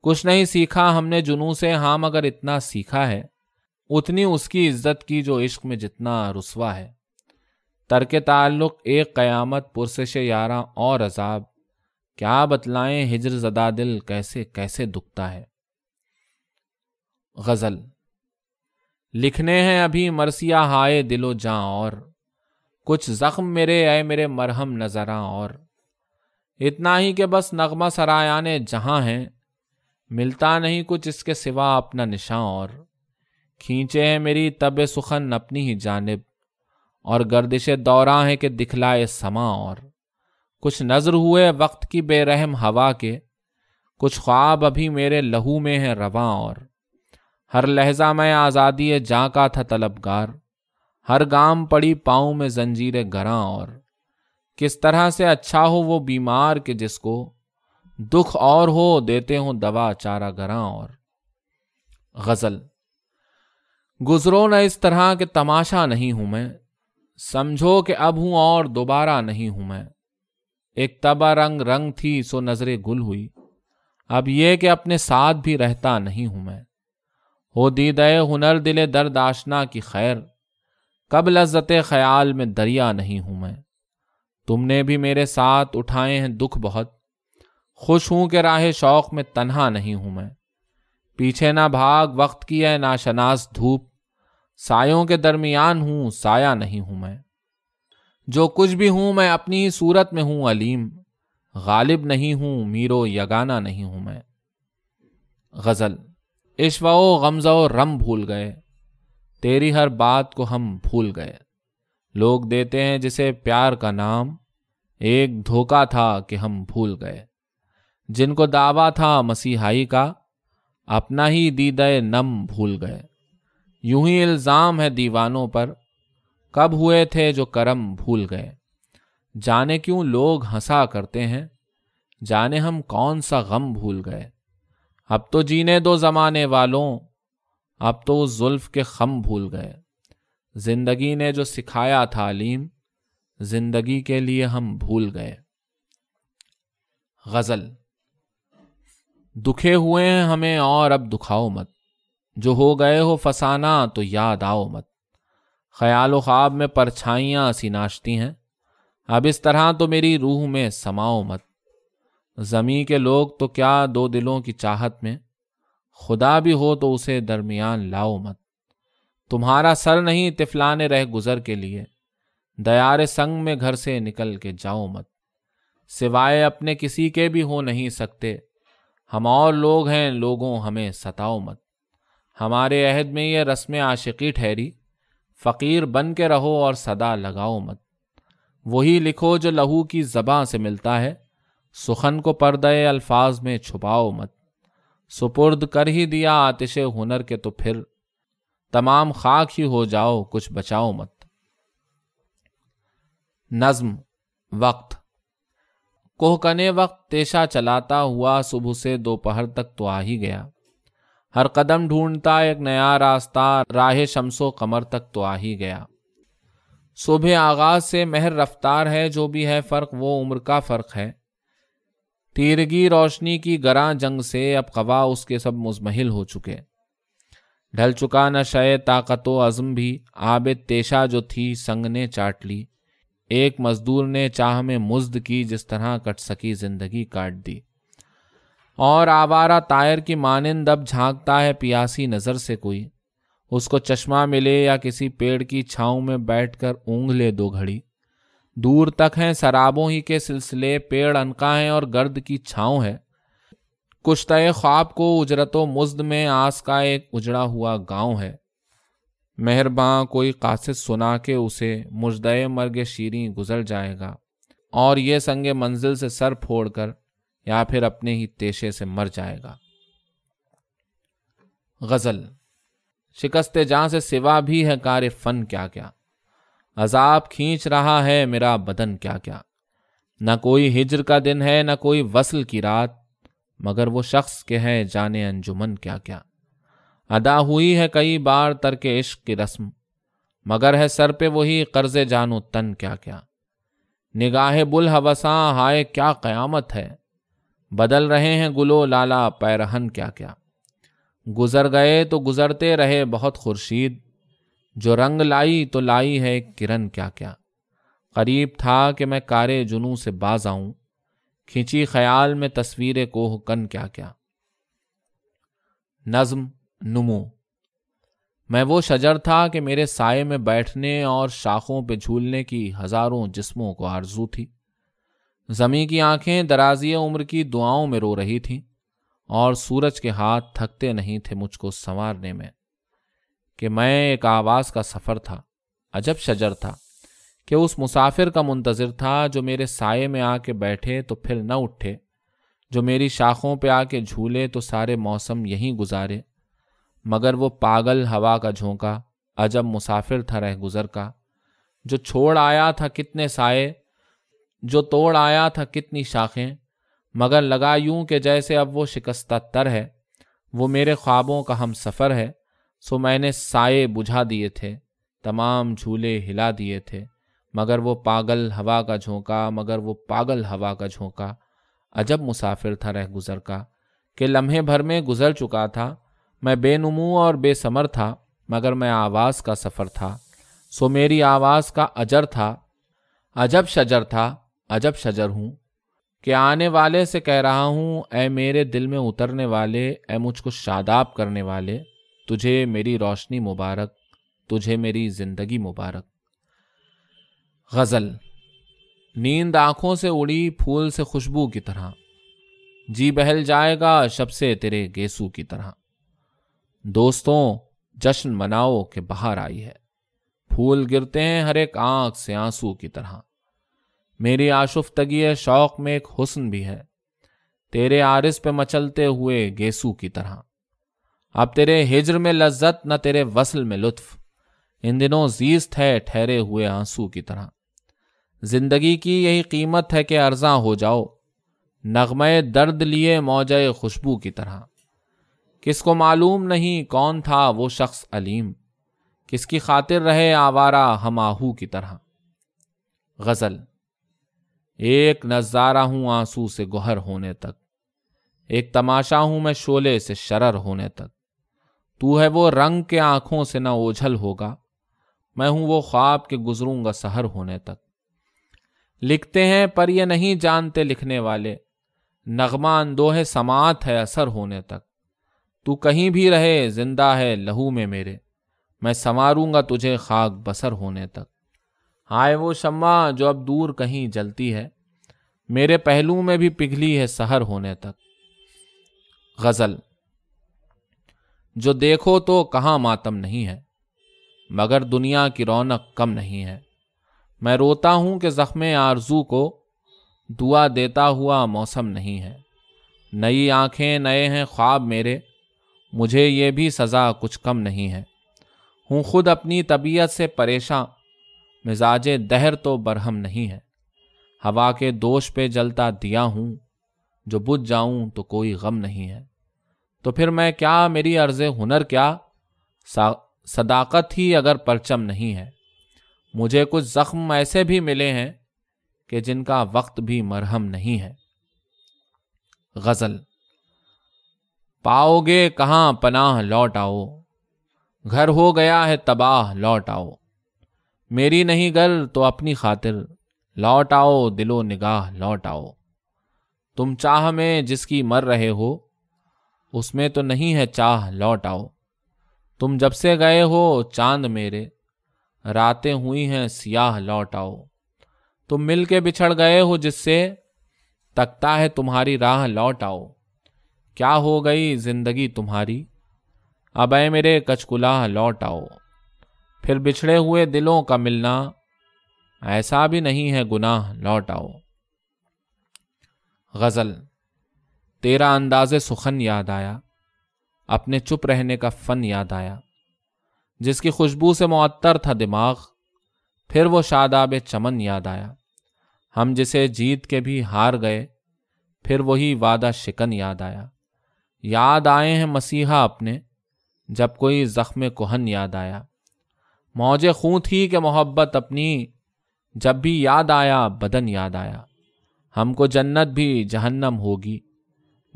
कुछ नहीं सीखा हमने जुनू से हाम मगर इतना सीखा है उतनी उसकी इज्जत की जो इश्क में जितना रुसवा है तर्क ताल्लुक एक क्यामत पुरसश यारा और अजाब क्या बतलाएं हिजर जदा दिल कैसे कैसे दुखता है गज़ल लिखने हैं अभी मरसिया हाय दिलो जां और कुछ ज़ख्म मेरे आए मेरे मरहम नज़रा और इतना ही कि बस नगमा सरायाने जहाँ हैं मिलता नहीं कुछ इसके सिवा अपना निशां और खींचे हैं मेरी तब सुखन अपनी ही जानब और गर्दिशे दौरा है कि दिखलाए समा और कुछ नज़र हुए वक्त की बेरहम हवा के कुछ ख्वाब अभी मेरे लहू में है रवा और हर लहजा में आज़ादी जा का था तलबगार हर गाम पड़ी पाऊ में जंजीर गरा और किस तरह से अच्छा हो वो बीमार के जिसको दुख और हो देते हो दवा चारा गरा और गज़ल गुजरो न इस तरह के तमाशा नहीं हूं मैं समझो कि अब हूं और दोबारा नहीं हूं मैं एक तबा रंग रंग थी सो नजरे गुल हुई अब ये कि अपने साथ भी रहता नहीं हूं मैं हो दीद हुनर दिले दर्द आशना की खैर कब लज्जत ख्याल में दरिया नहीं हूं मैं तुमने भी मेरे साथ उठाए हैं दुख बहुत खुश हूं कि राह शौक में तन्हा नहीं हूं मैं पीछे ना भाग वक्त की है नाशनास धूप सायों के दरमियान हूं साया नहीं हूं मैं जो कुछ भी हूं मैं अपनी ही सूरत में हूं अलीम गालिब नहीं हूं मीरो यगाना नहीं हूं मैं गज़ल इश्वा गमजाओ रम भूल गए तेरी हर बात को हम भूल गए लोग देते हैं जिसे प्यार का नाम एक धोखा था कि हम भूल गए जिनको दावा था मसीहाई का अपना ही दीदय नम भूल गए यूं ही इल्ज़ाम है दीवानों पर कब हुए थे जो करम भूल गए जाने क्यों लोग हंसा करते हैं जाने हम कौन सा गम भूल गए अब तो जीने दो ज़माने वालों अब तो उस जुल्फ के खम भूल गए ज़िंदगी ने जो सिखाया तालीम ज़िंदगी के लिए हम भूल गए गज़ल दुखे हुए हैं हमें और अब दुखाओ मत जो हो गए हो फसाना तो याद आओ मत ख्याल ख्वाब में परछाइयाँ सी नाचती हैं अब इस तरह तो मेरी रूह में समाओ मत ज़मी के लोग तो क्या दो दिलों की चाहत में खुदा भी हो तो उसे दरमियान लाओ मत तुम्हारा सर नहीं तिफलाने रह गुज़र के लिए दयार संग में घर से निकल के जाओ मत सिवाय अपने किसी के भी हो नहीं सकते हम और लोग हैं लोगों हमें सताओ मत हमारे अहद में यह रस्म आशिकी ठहरी फ़कीर बन के रहो और सदा लगाओ मत वही लिखो जो लहू की ज़बाँ से मिलता है सुखन को पर्दे अल्फाज में छुपाओ मत सुपुर्द कर ही दिया आतिश हुनर के तो फिर तमाम खाक ही हो जाओ कुछ बचाओ मत नज्म वक्त कोहकने वक्त तेशा चलाता हुआ सुबह से दोपहर तक तो आ ही गया हर कदम ढूंढता एक नया रास्ता राह शमसो कमर तक तो आ ही गया सुबह आगाज से महर रफ्तार है जो भी है फ़र्क वो उम्र का फ़र्क है तीरगी रोशनी की गरा जंग से अब कवा उसके सब मुजमहिल हो चुके ढल चुका न शय ताकत अज़म भी आब तेशा जो थी संग ने चाट ली एक मजदूर ने चाह में मुजद की जिस तरह कट सकी जिंदगी काट दी और आवारा तायर की मानंद अब झांकता है प्यासी नज़र से कोई उसको चश्मा मिले या किसी पेड़ की छाँव में बैठकर ऊँग ले दो घड़ी दूर तक हैं शराबों ही के सिलसिले पेड़ अनका हैं और गर्द की छाँव है कुछ तय ख्वाब को उजरतो मुज्द में आस का एक उजड़ा हुआ गांव है मेहरबान कोई कासिद सुना के उसे मुजदय मर्ग शीरी गुजर जाएगा और ये संगे मंजिल से सर फोड़ कर या फिर अपने ही तेशे से मर जाएगा गज़ल शिकस्त जहां से सिवा भी है कार्य फन क्या क्या अजाब खींच रहा है मेरा बदन क्या क्या ना कोई हिजर का दिन है ना कोई वसल की रात मगर वो शख्स के है जाने अंजुमन क्या क्या अदा हुई है कई बार तर्क इश्क की रस्म मगर है सर पे वही कर्ज जानो तन क्या क्या निगाहे बुल हवसा हाय क्या कयामत है बदल रहे हैं गुलो लाला पैरहन क्या क्या गुजर गए तो गुजरते रहे बहुत खुर्शीद जो रंग लाई तो लाई है किरण क्या क्या करीब था कि मैं कारे जुनू से बाज आऊं खींची ख्याल में तस्वीरें कोह कन क्या क्या नज्म नुमो मैं वो शजर था कि मेरे साय में बैठने और शाखों पे झूलने की हजारों जिस्मों को आरजू थी जमी की आंखें दराजिए उम्र की दुआओं में रो रही थीं और सूरज के हाथ थकते नहीं थे मुझको संवारने में कि मैं एक आवाज़ का सफ़र था अजब शजर था कि उस मुसाफिर का मुंतज़र था जो मेरे साये में आके बैठे तो फिर न उठे जो मेरी शाखों पे आके झूले तो सारे मौसम यहीं गुजारे मगर वो पागल हवा का झोंका अजब मुसाफिर था रह गुज़र का जो छोड़ आया था कितने साये जो तोड़ आया था कितनी शाखें मगर लगा यूं कि जैसे अब वो शिकस्त तर है वो मेरे ख्वाबों का हम सफ़र है सो मैंने साए बुझा दिए थे तमाम झूले हिला दिए थे मगर वो पागल हवा का झोंका मगर वो पागल हवा का झोंका अजब मुसाफिर था रह गुज़र का कि लम्हे भर में गुज़र चुका था मैं बेनमू और बेसमर था मगर मैं आवाज़ का सफ़र था सो मेरी आवाज़ का अजर था अजब शजर था अजब शजर हूँ कि आने वाले से कह रहा हूँ ऐ मेरे दिल में उतरने वाले ऐ मुझको शादाब करने वाले तुझे मेरी रोशनी मुबारक तुझे मेरी ज़िंदगी मुबारक गज़ल नींद आंखों से उड़ी फूल से खुशबू की तरह जी बहल जाएगा शब से तेरे गेसू की तरह दोस्तों जश्न मनाओ के बाहर आई है फूल गिरते हैं हर एक आंख से आंसू की तरह मेरी आशुफ्तगी शौक में एक हुस्न भी है तेरे आरिस पे मचलते हुए गेसू की तरह अब तेरे हिजर में लज्जत न तेरे वसल में लुत्फ इन दिनों जीस्त है ठहरे हुए आंसू की तरह जिंदगी की यही कीमत है कि अर्जा हो जाओ नगमे दर्द लिए मौजे खुशबू की तरह किसको मालूम नहीं कौन था वो शख्स अलीम किसकी खातिर रहे आवारा हम आहू की तरह गज़ल एक नज़ारा हूं आंसू से गुहर होने तक एक तमाशा हूं मैं शोले से शरर होने तक तू है वो रंग के आंखों से ना ओझल होगा मैं हूं वो ख्वाब के गुजरूंगा सहर होने तक लिखते हैं पर ये नहीं जानते लिखने वाले नगमा अंदोहे समात है असर होने तक तू कहीं भी रहे जिंदा है लहू में मेरे मैं संवारूंगा तुझे खाक बसर होने तक हाय वो शम्मा जो अब दूर कहीं जलती है मेरे पहलू में भी पिघली है सहर होने तक गज़ल जो देखो तो कहाँ मातम नहीं है मगर दुनिया की रौनक कम नहीं है मैं रोता हूँ कि ज़ख्म आरजू को दुआ देता हुआ मौसम नहीं है नई आंखें नए हैं ख्वाब मेरे मुझे ये भी सज़ा कुछ कम नहीं है हूँ खुद अपनी तबीयत से परेशान मिजाज दहर तो बरहम नहीं है हवा के दोष पे जलता दिया हूं जो बुझ जाऊं तो कोई गम नहीं है तो फिर मैं क्या मेरी अर्ज हुनर क्या सदाकत ही अगर परचम नहीं है मुझे कुछ ज़ख्म ऐसे भी मिले हैं कि जिनका वक्त भी मरहम नहीं है गज़ल पाओगे कहाँ पनाह लौट आओ घर हो गया है तबाह लौट आओ मेरी नहीं गल तो अपनी खातिर लौट आओ दिलो निगाह लौट आओ तुम चाह में जिसकी मर रहे हो उसमें तो नहीं है चाह लौट आओ तुम जब से गए हो चांद मेरे रातें हुई हैं सियाह लौट आओ तुम मिल के बिछड़ गए हो जिससे तकता है तुम्हारी राह लौट आओ क्या हो गई जिंदगी तुम्हारी अब मेरे कचकुलाह लौट आओ फिर बिछड़े हुए दिलों का मिलना ऐसा भी नहीं है गुनाह लौट आओ गज़ल तेरा अंदाज सुखन याद आया अपने चुप रहने का फ़न याद आया जिसकी खुशबू से मअतर था दिमाग फिर वो शादाब चमन याद आया हम जिसे जीत के भी हार गए फिर वही वादा शिकन याद आया याद आए हैं मसीहा अपने जब कोई ज़ख्म कोहन याद आया मौज खूं थी कि मोहब्बत अपनी जब भी याद आया बदन याद आया हमको जन्नत भी जहन्नम होगी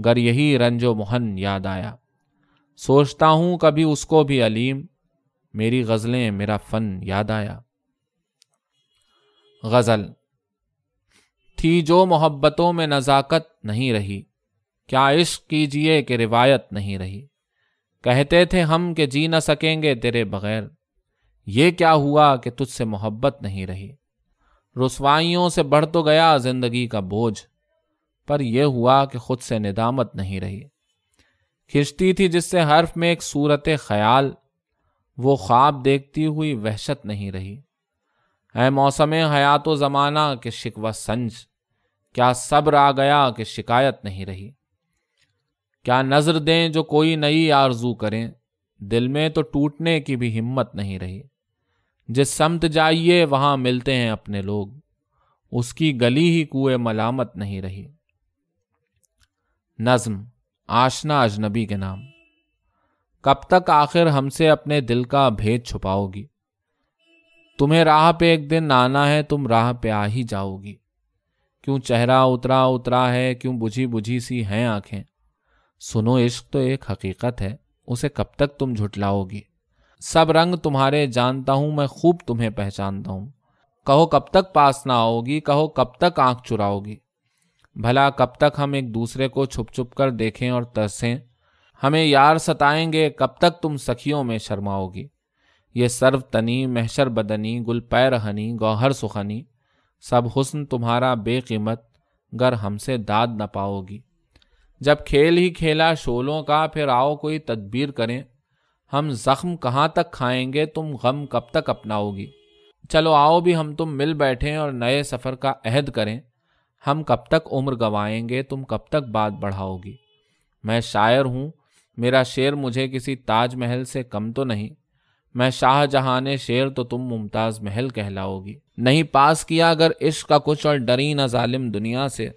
गर यही रंजो मोहन याद आया सोचता हूँ कभी उसको भी अलीम मेरी गज़लें मेरा फ़न याद आया गज़ल थी जो मोहब्बतों में नज़ाकत नहीं रही क्या इश्क कीजिए कि रिवायत नहीं रही कहते थे हम कि जी न सकेंगे तेरे बगैर ये क्या हुआ कि तुझसे मोहब्बत नहीं रही रसवाइयों से बढ़ तो गया जिंदगी का बोझ पर यह हुआ कि खुद से निदामत नहीं रही खिंचती थी जिससे हर्फ में एक सूरत ख्याल वो ख्वाब देखती हुई वहशत नहीं रही है मौसम हयात ज़माना के शिकवा संज क्या सब्र आ गया कि शिकायत नहीं रही क्या नज़र दें जो कोई नई आरजू करें दिल में तो टूटने की भी हिम्मत नहीं रही जिस समत जाइए वहां मिलते हैं अपने लोग उसकी गली ही कुए मलामत नहीं रही नज्म आशना अजनबी के नाम कब तक आखिर हमसे अपने दिल का भेद छुपाओगी तुम्हें राह पे एक दिन आना है तुम राह पे आ ही जाओगी क्यों चेहरा उतरा उतरा है क्यों बुझी बुझी सी हैं आंखें सुनो इश्क तो एक हकीकत है उसे कब तक तुम झुटलाओगी सब रंग तुम्हारे जानता हूं मैं खूब तुम्हें पहचानता हूं कहो कब तक पास ना आओगी कहो कब तक आंख चुराओगी भला कब तक हम एक दूसरे को छुप छुप कर देखें और तरसें हमें यार सताएंगे कब तक तुम सखियों में शर्माओगी ये सर्व तनी महशर बदनी गुल पैर हनी गौहर सुखनी सब हुस्न तुम्हारा बेकीमत गर हमसे दाद न पाओगी जब खेल ही खेला शोलों का फिर आओ कोई तदबीर करें हम जख्म कहाँ तक खाएंगे तुम गम कब तक अपनाओगी चलो आओ भी हम तुम मिल बैठें और नए सफ़र का अहद करें हम कब तक उम्र गंवाएंगे तुम कब तक बात बढ़ाओगी मैं शायर हूँ मेरा शेर मुझे किसी ताजमहल से कम तो नहीं मैं शाहजहाँ ने शेर तो तुम मुमताज़ महल कहलाओगी नहीं पास किया अगर इश्क का कुछ और डरी न जालिम दुनिया से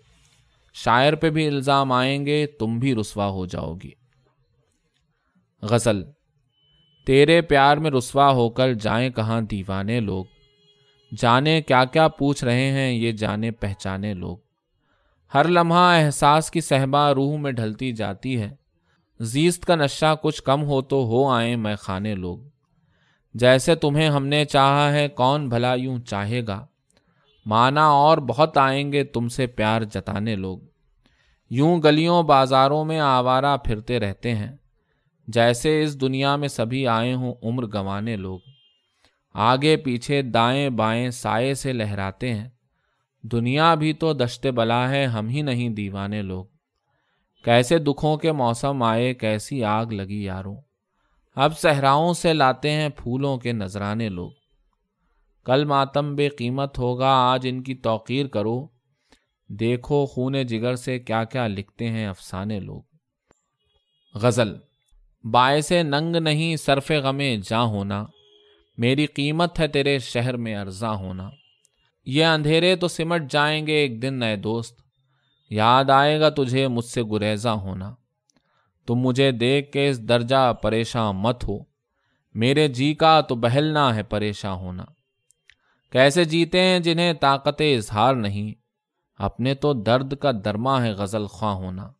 शायर पे भी इल्ज़ाम आएंगे तुम भी रसवा हो जाओगी गज़ल तेरे प्यार में रुसवा होकर जाएं कहाँ दीवाने लोग जाने क्या क्या पूछ रहे हैं ये जाने पहचाने लोग हर लम्हा एहसास की सहबा रूह में ढलती जाती है जीस्त का नशा कुछ कम हो तो हो आए मैं खाने लोग जैसे तुम्हें हमने चाहा है कौन भला यूं चाहेगा माना और बहुत आएंगे तुमसे प्यार जताने लोग यूं गलियों बाजारों में आवारा फिरते रहते हैं जैसे इस दुनिया में सभी आए हों उम्र गंवाने लोग आगे पीछे दाएं बाएं साए से लहराते हैं दुनिया भी तो दशते बला है हम ही नहीं दीवाने लोग कैसे दुखों के मौसम आए कैसी आग लगी यारों अब सहराओं से लाते हैं फूलों के नजराने लोग कल मातम बेकीमत होगा आज इनकी तोकीर करो देखो खून जिगर से क्या क्या लिखते हैं अफसाने लोग गज़ल बायस नंग नहीं सरफ़ गमे जा होना मेरी कीमत है तेरे शहर में अर्जा होना ये अंधेरे तो सिमट जाएंगे एक दिन नए दोस्त याद आएगा तुझे मुझसे गुरेजा होना तुम मुझे देख के इस दर्जा परेशान मत हो मेरे जी का तो बहलना है परेशान होना कैसे जीते हैं जिन्हें ताकत इजहार नहीं अपने तो दर्द का दरमा है गज़ल ख्वां होना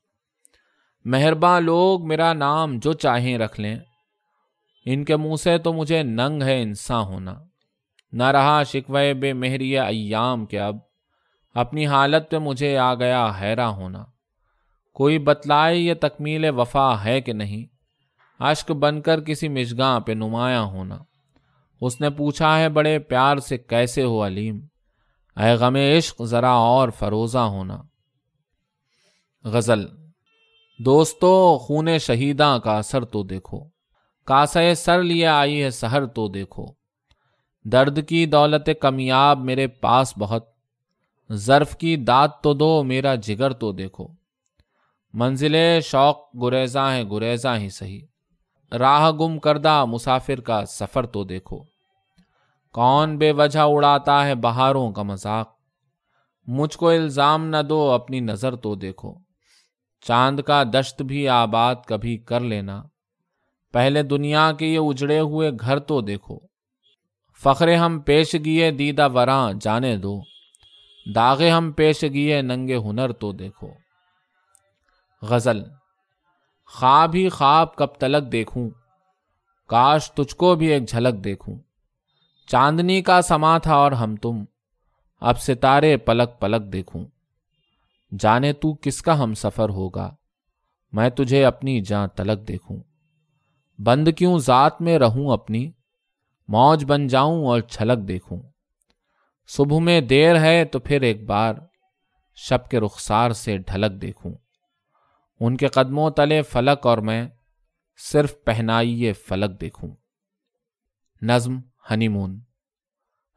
मेहरबा लोग मेरा नाम जो चाहें रख लें इनके मुंह से तो मुझे नंग है इंसान होना ना रहा शिकवे मेहरिया अयाम के अब अपनी हालत पे मुझे आ गया हैरा होना कोई बतलाए ये तकमील वफा है कि नहीं अश्क बनकर किसी मिशगा पे नुमाया होना उसने पूछा है बड़े प्यार से कैसे हो अलीम अय गम इश्क ज़रा और फरोज़ा होना गज़ल दोस्तों खून शहीदा का असर तो देखो कासे सर लिए आई है सहर तो देखो दर्द की दौलत कमयाब मेरे पास बहुत ज़र्फ़ की दात तो दो मेरा जिगर तो देखो मंजिल शौक गुरेजा है गुरेजा ही सही राह गुम करदा मुसाफिर का सफ़र तो देखो कौन बेवजह उड़ाता है बहारों का मजाक मुझको इल्ज़ाम न दो अपनी नज़र तो देखो चांद का दश्त भी आबाद कभी कर लेना पहले दुनिया के ये उजड़े हुए घर तो देखो फ़खरे हम पेश गिए दीदा वरा जाने दो दागे हम पेश गिए नंगे हुनर तो देखो गज़ल ख्वाब ही ख्वाब कब तलक देखूं काश तुझको भी एक झलक देखूं चांदनी का समा था और हम तुम अब सितारे पलक पलक देखूं जाने तू किसका हम सफ़र होगा मैं तुझे अपनी जान तलक देखूं बंद क्यों ज़ात में रहूं अपनी मौज बन जाऊं और छलक देखूं सुबह में देर है तो फिर एक बार शब के रुखसार से ढलक देखूं उनके कदमों तले फलक और मैं सिर्फ पहनाइए फलक देखूं नज्म हनीमून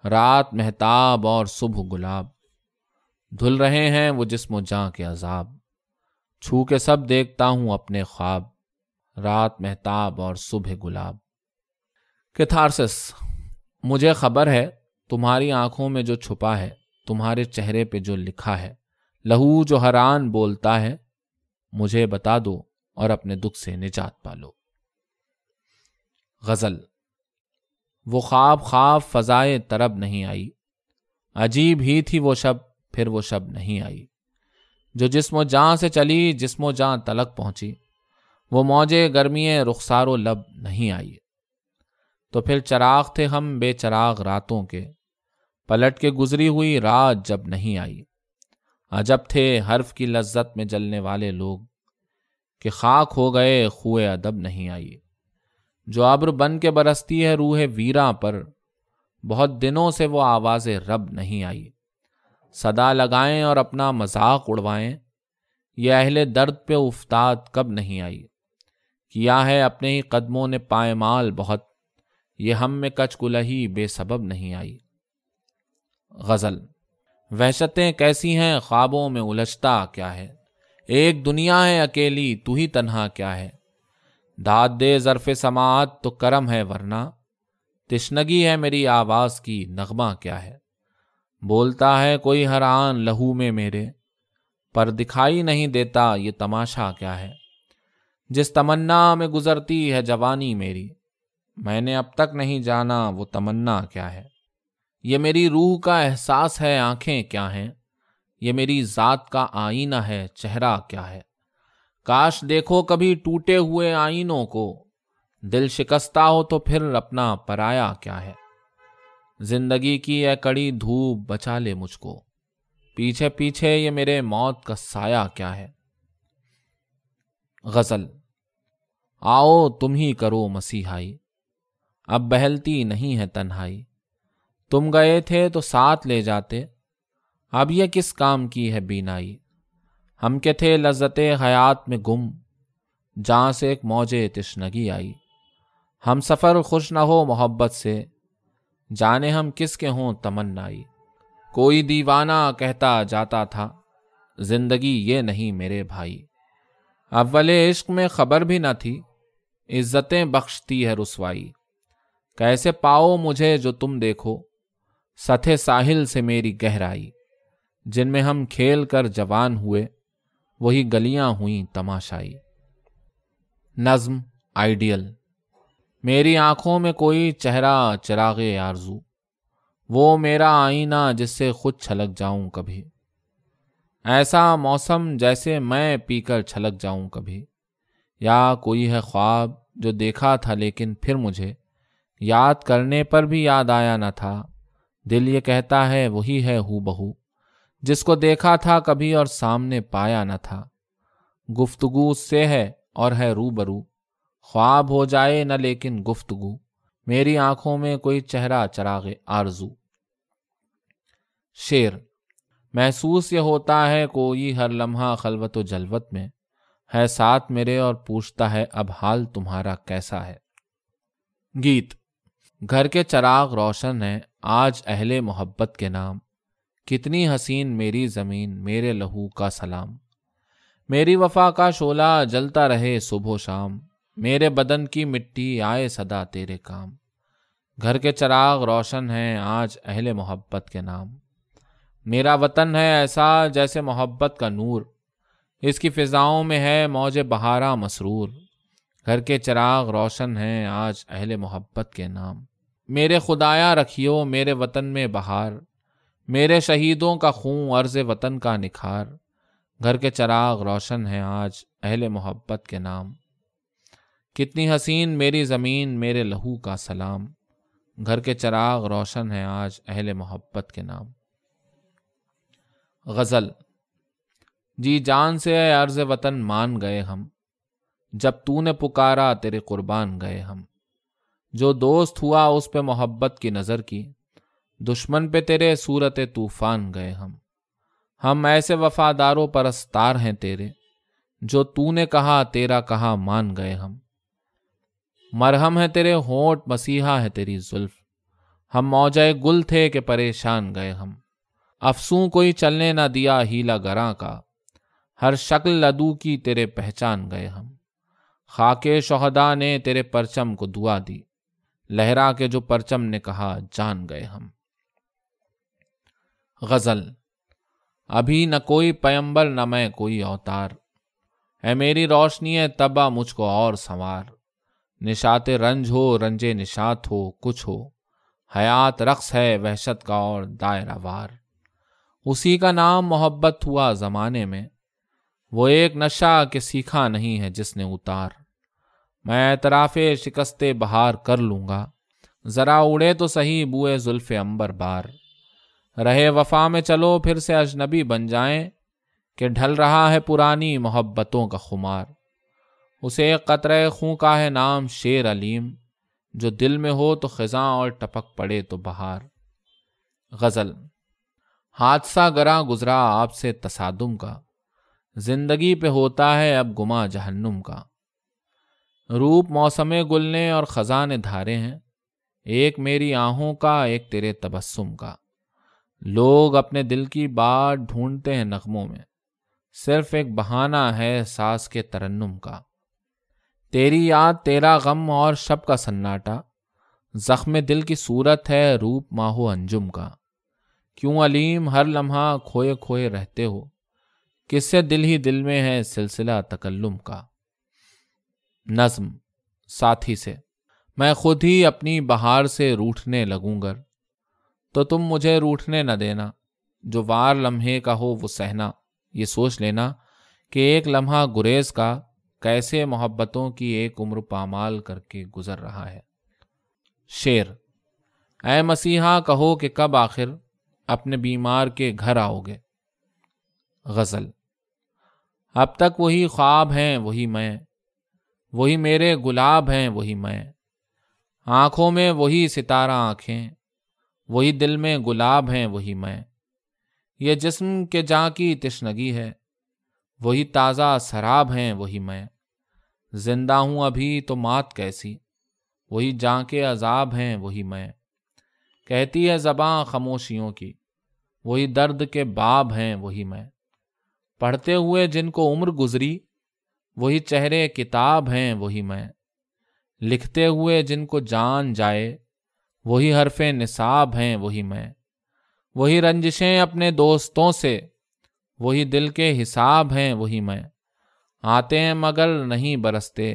रात महताब और सुबह गुलाब धुल रहे हैं वो जिसमो जहाँ के अजाब छू के सब देखता हूँ अपने ख्वाब रात मेहताब और सुबह गुलाब कथारसिस मुझे खबर है तुम्हारी आंखों में जो छुपा है तुम्हारे चेहरे पे जो लिखा है लहू जो हरान बोलता है मुझे बता दो और अपने दुख से निजात पा लो गज़ल वो ख्वाब ख्वाब फजाए तरब नहीं आई अजीब ही थी वो शब फिर वो शब नहीं आई जो जिसमो जहाँ से चली जिसमो जहाँ तलक पहुँची वो मौजे गर्मिए रुखसारो लब नहीं आई तो फिर चराग थे हम बेचराग रातों के पलट के गुजरी हुई रात जब नहीं आई अजब थे हर्फ की लज्जत में जलने वाले लोग कि खाक हो गए खुए अदब नहीं आई जो अब्र बन के बरसती है रूह वीरा पर बहुत दिनों से वो आवाज़ रब नहीं आई सदा लगाएं और अपना मजाक उड़वाएं यह अहले दर्द पे उफ्ताद कब नहीं आई किया है अपने ही कदमों ने पायमाल बहुत ये हम में कचकुलही बेसब नहीं आई गज़ल वहशतें कैसी हैं ख्वाबों में उलझता क्या है एक दुनिया है अकेली तू ही तनहा क्या है दाद दे ज़रफ़ समात तो करम है वरना तिश्नगी है मेरी आवाज़ की नगमा क्या है बोलता है कोई हरान लहू में मेरे पर दिखाई नहीं देता ये तमाशा क्या है जिस तमन्ना में गुजरती है जवानी मेरी मैंने अब तक नहीं जाना वो तमन्ना क्या है ये मेरी रूह का एहसास है आंखें क्या हैं ये मेरी ज़ात का आईना है चेहरा क्या है काश देखो कभी टूटे हुए आईनों को दिल शिकस्ता हो तो फिर अपना पराया क्या है जिंदगी की यह कड़ी धूप बचा ले मुझको पीछे पीछे ये मेरे मौत का साया क्या है गजल आओ तुम ही करो मसीहाई अब बहलती नहीं है तन्हाई तुम गए थे तो साथ ले जाते अब यह किस काम की है बीनाई हम के थे लज्जत हयात में गुम जहाँ से एक मौजे तिश्नगी आई हम सफ़र खुश न हो मोहब्बत से जाने हम किसके हों तमन्नाई कोई दीवाना कहता जाता था जिंदगी ये नहीं मेरे भाई अव्वल इश्क में खबर भी न थी इज्जतें बख्शती है रसवाई कैसे पाओ मुझे जो तुम देखो सथे साहिल से मेरी गहराई जिनमें हम खेल कर जवान हुए वही गलियां हुई तमाशाई नज्म आइडियल मेरी आंखों में कोई चेहरा चराग आरजू वो मेरा आईना जिससे खुद छलक जाऊं कभी ऐसा मौसम जैसे मैं पीकर छलक जाऊं कभी या कोई है ख्वाब जो देखा था लेकिन फिर मुझे याद करने पर भी याद आया न था दिल ये कहता है वही है हु बहू जिसको देखा था कभी और सामने पाया न था गुफ्तगु से है और है रू बरू ख्वाब हो जाए न लेकिन गुफ्तगु मेरी आंखों में कोई चेहरा चरागे आरजू शेर महसूस ये होता है कोई हर लम्हा खलवत जलवत में है साथ मेरे और पूछता है अब हाल तुम्हारा कैसा है गीत घर के चराग रोशन है आज अहले मोहब्बत के नाम कितनी हसीन मेरी ज़मीन मेरे लहू का सलाम मेरी वफा का शोला जलता रहे सुबह शाम मेरे बदन की मिट्टी आए सदा तेरे काम घर के चराग रोशन हैं आज अहले मोहब्बत के नाम मेरा वतन है ऐसा जैसे मोहब्बत का नूर इसकी फ़िज़ाओं में है मौज बहारा मसरूर घर के चराग रोशन हैं आज अहले मोहब्बत के नाम मेरे खुदाया रखियो मेरे वतन में बहार मेरे शहीदों का खून अर्ज़ वतन का निखार घर के चराग रोशन हैं आज अहले मोहब्बत के नाम कितनी हसीन मेरी ज़मीन मेरे लहू का सलाम घर के चराग रोशन है आज अहल मोहब्बत के नाम गज़ल जी जान से अर्ज वतन मान गए हम जब तू ने पुकारा तेरे कुर्बान गए हम जो दोस्त हुआ उस पे मोहब्बत की नज़र की दुश्मन पे तेरे सूरत तूफ़ान गए हम हम ऐसे वफादारों परस्तार हैं तेरे जो तूने कहा तेरा कहा मान गए हम मरहम है तेरे होठ मसीहा है तेरी जुल्फ हम मौजाए गुल थे के परेशान गए हम अफसू कोई चलने ना दिया हीला गरा का हर शक्ल लदू की तेरे पहचान गए हम खाके शहदा ने तेरे परचम को दुआ दी लहरा के जो परचम ने कहा जान गए हम गज़ल अभी न कोई पयंबर न मैं कोई अवतार है मेरी रोशनी है तबा मुझको और संवार निशात रंज हो रंजे निशात हो कुछ हो हयात रक्स है वहशत का और दायरा वार उसी का नाम मोहब्बत हुआ ज़माने में वो एक नशा के सीखा नहीं है जिसने उतार मैं एतराफ़े शिकस्ते बहार कर लूँगा ज़रा उड़े तो सही बुए जुल्फ़ अंबर बार रहे वफा में चलो फिर से अजनबी बन जाए कि ढल रहा है पुरानी मोहब्बतों का खुमार उसे एक कतरे खूँ का है नाम शेर अलीम जो दिल में हो तो खज़ा और टपक पड़े तो बहार गज़ल हादसा गरा गुज़रा आपसे तसादुम का ज़िंदगी पे होता है अब गुमा जहन्नुम का रूप मौसम गुलने और ख़ज़ाँ धारे हैं एक मेरी आहों का एक तेरे तबस्सुम का लोग अपने दिल की बात ढूंढते हैं नगमों में सिर्फ एक बहाना है सास के तरन्नुम का तेरी याद तेरा गम और शब का सन्नाटा जख्म दिल की सूरत है रूप माहो अंजुम का क्यों अलीम हर लम्हा खोए खोए रहते हो किससे दिल ही दिल में है सिलसिला तकल्लुम का नज्म साथी से मैं खुद ही अपनी बहार से रूठने लगूंगर तो तुम मुझे रूठने न देना जो वार लम्हे का हो वो सहना ये सोच लेना कि एक लम्हा गुरेज का कैसे मोहब्बतों की एक उम्र पामाल करके गुजर रहा है शेर ए मसीहा कहो कि कब आखिर अपने बीमार के घर आओगे गज़ल अब तक वही ख्वाब हैं वही मैं वही मेरे गुलाब हैं वही मैं आँखों में वही सितारा आँखें वही दिल में गुलाब हैं वही मैं ये जिस्म के जाँ की तिशनगी है वही ताज़ा शराब हैं वही मैं जिंदा हूँ अभी तो मात कैसी वही जाँ के अजाब हैं वही मैं कहती है जबाँ खामोशियों की वही दर्द के बाब हैं वही मैं पढ़ते हुए जिनको उम्र गुजरी वही चेहरे किताब हैं वही मैं लिखते हुए जिनको जान जाए वही हरफ निसाब हैं वही मैं वही रंजिशें अपने दोस्तों से वही दिल के हिसाब हैं वही मैं आते हैं मगर नहीं बरसते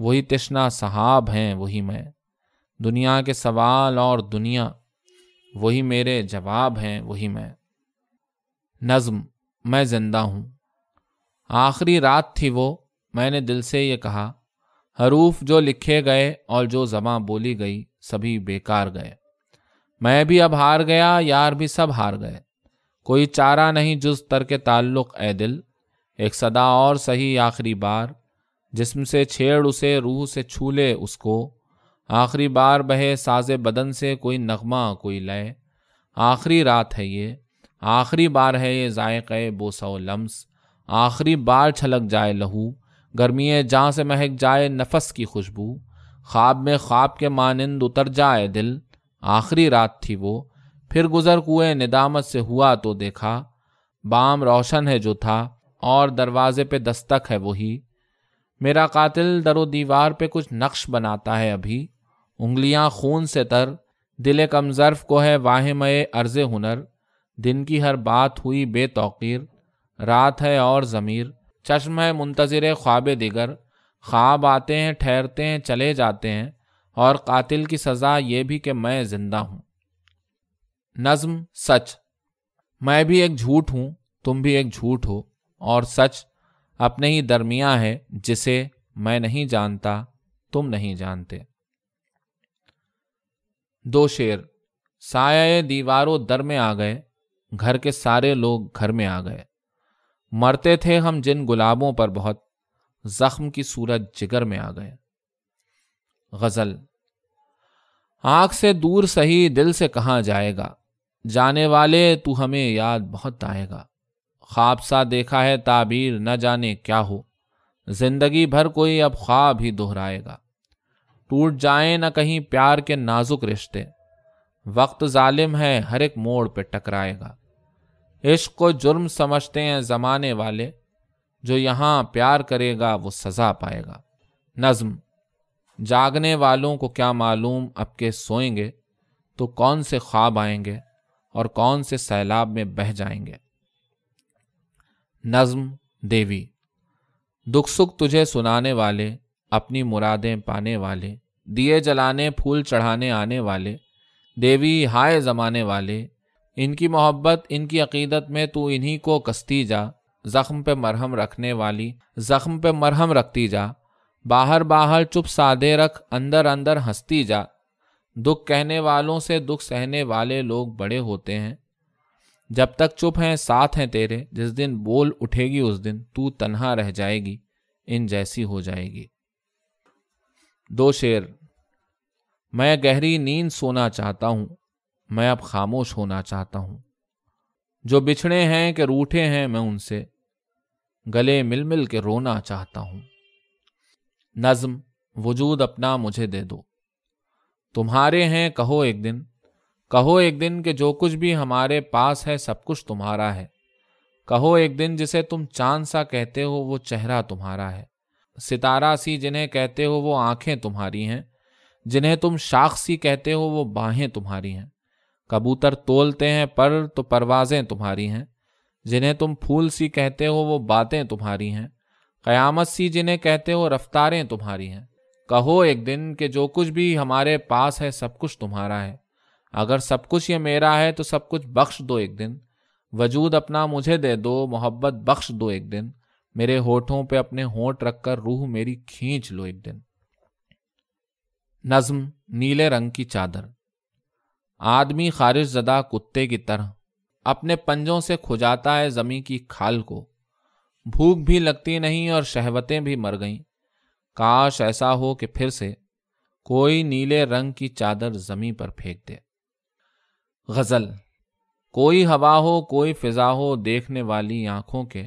वही तृष्णा सहाब हैं वही मैं दुनिया के सवाल और दुनिया वही मेरे जवाब हैं वही मैं नज़म मैं ज़िंदा हूँ आखिरी रात थी वो मैंने दिल से ये कहा हरूफ जो लिखे गए और जो जमा बोली गई सभी बेकार गए मैं भी अब हार गया यार भी सब हार गए कोई चारा नहीं जुज तर के ताल्लुक ए दिल एक सदा और सही आखिरी बार जिसम से छेड़ उसे रूह से छू ले उसको आखिरी बार बहे साजे बदन से कोई नगमा कोई लय आखिरी रात है ये आखिरी बार है ये जायक़ बोसो लम्स आखिरी बार छलक जाए लहू गर्मी जहाँ से महक जाए नफस की खुशबू ख्वाब में ख्वाब के मानंद उतर जाए दिल आखिरी रात थी वो फिर गुजर कुएं निदामत से हुआ तो देखा बाम रोशन है जो था और दरवाजे पे दस्तक है वही मेरा कातिल दरो दीवार पे कुछ नक्श बनाता है अभी उंगलियां खून से तर दिल कमजर्फ को है वाहमय अर्ज हुनर दिन की हर बात हुई बेतौकीर रात है और ज़मीर चश्म है मुंतज़र ख्वाब दिगर ख्वाब आते हैं ठहरते हैं चले जाते हैं और कातिल की सज़ा ये भी कि मैं ज़िंदा हूँ नज्म सच मैं भी एक झूठ हूँ तुम भी एक झूठ हो और सच अपने ही दरमिया है जिसे मैं नहीं जानता तुम नहीं जानते दो शेर साया दीवारों दर में आ गए घर के सारे लोग घर में आ गए मरते थे हम जिन गुलाबों पर बहुत जख्म की सूरज जिगर में आ गए गजल आंख से दूर सही दिल से कहा जाएगा जाने वाले तू हमें याद बहुत आएगा ख्वाब सा देखा है ताबीर न जाने क्या हो जिंदगी भर कोई अब ख्वाब ही दोहराएगा टूट जाए न कहीं प्यार के नाजुक रिश्ते वक्त जालिम है हर एक मोड़ पे टकराएगा इश्क को जुर्म समझते हैं ज़माने वाले जो यहाँ प्यार करेगा वो सज़ा पाएगा नज्म जागने वालों को क्या मालूम अब के सोएंगे तो कौन से ख्वाब आएंगे और कौन से सैलाब में बह जाएंगे नज्म देवी दुख सुख तुझे सुनाने वाले अपनी मुरादें पाने वाले दिए जलाने फूल चढ़ाने आने वाले देवी हाय जमाने वाले इनकी मोहब्बत इनकी अकीदत में तू इन्हीं को कसती जा ज़ख्म पे मरहम रखने वाली ज़ख्म पे मरहम रखती जा बाहर बाहर चुप सादे रख अंदर अंदर हंसती जा दुख कहने वालों से दुख सहने वाले लोग बड़े होते हैं जब तक चुप हैं साथ हैं तेरे जिस दिन बोल उठेगी उस दिन तू तन्हा रह जाएगी इन जैसी हो जाएगी दो शेर मैं गहरी नींद सोना चाहता हूं मैं अब खामोश होना चाहता हूं जो बिछड़े हैं कि रूठे हैं मैं उनसे गले मिल मिल के रोना चाहता हूं नज्म वजूद अपना मुझे दे दो तुम्हारे हैं कहो एक दिन कहो एक दिन कि जो कुछ भी हमारे पास है सब कुछ तुम्हारा है कहो एक दिन जिसे तुम चांद सा कहते हो वो चेहरा तुम्हारा है सितारा सी जिन्हें कहते हो वो आंखें तुम्हारी हैं जिन्हें तुम शाख सी कहते हो वो बाहें तुम्हारी हैं कबूतर तोलते हैं पर तो परवाजें तुम्हारी हैं जिन्हें तुम फूल सी कहते हो वो बातें तुम्हारी हैं क़यामत सी जिन्हें कहते हो रफ्तारें तुम्हारी हैं कहो एक दिन कि जो कुछ भी हमारे पास है सब कुछ तुम्हारा है अगर सब कुछ ये मेरा है तो सब कुछ बख्श दो एक दिन वजूद अपना मुझे दे दो मोहब्बत बख्श दो एक दिन मेरे होठों पे अपने होठ रखकर रूह मेरी खींच लो एक दिन नज्म नीले रंग की चादर आदमी खारिश जदा कुत्ते की तरह अपने पंजों से खुजाता है जमी की खाल को भूख भी लगती नहीं और शहवतें भी मर गईं काश ऐसा हो कि फिर से कोई नीले रंग की चादर जमी पर फेंक दे गजल कोई हवा हो कोई फिजा हो देखने वाली आंखों के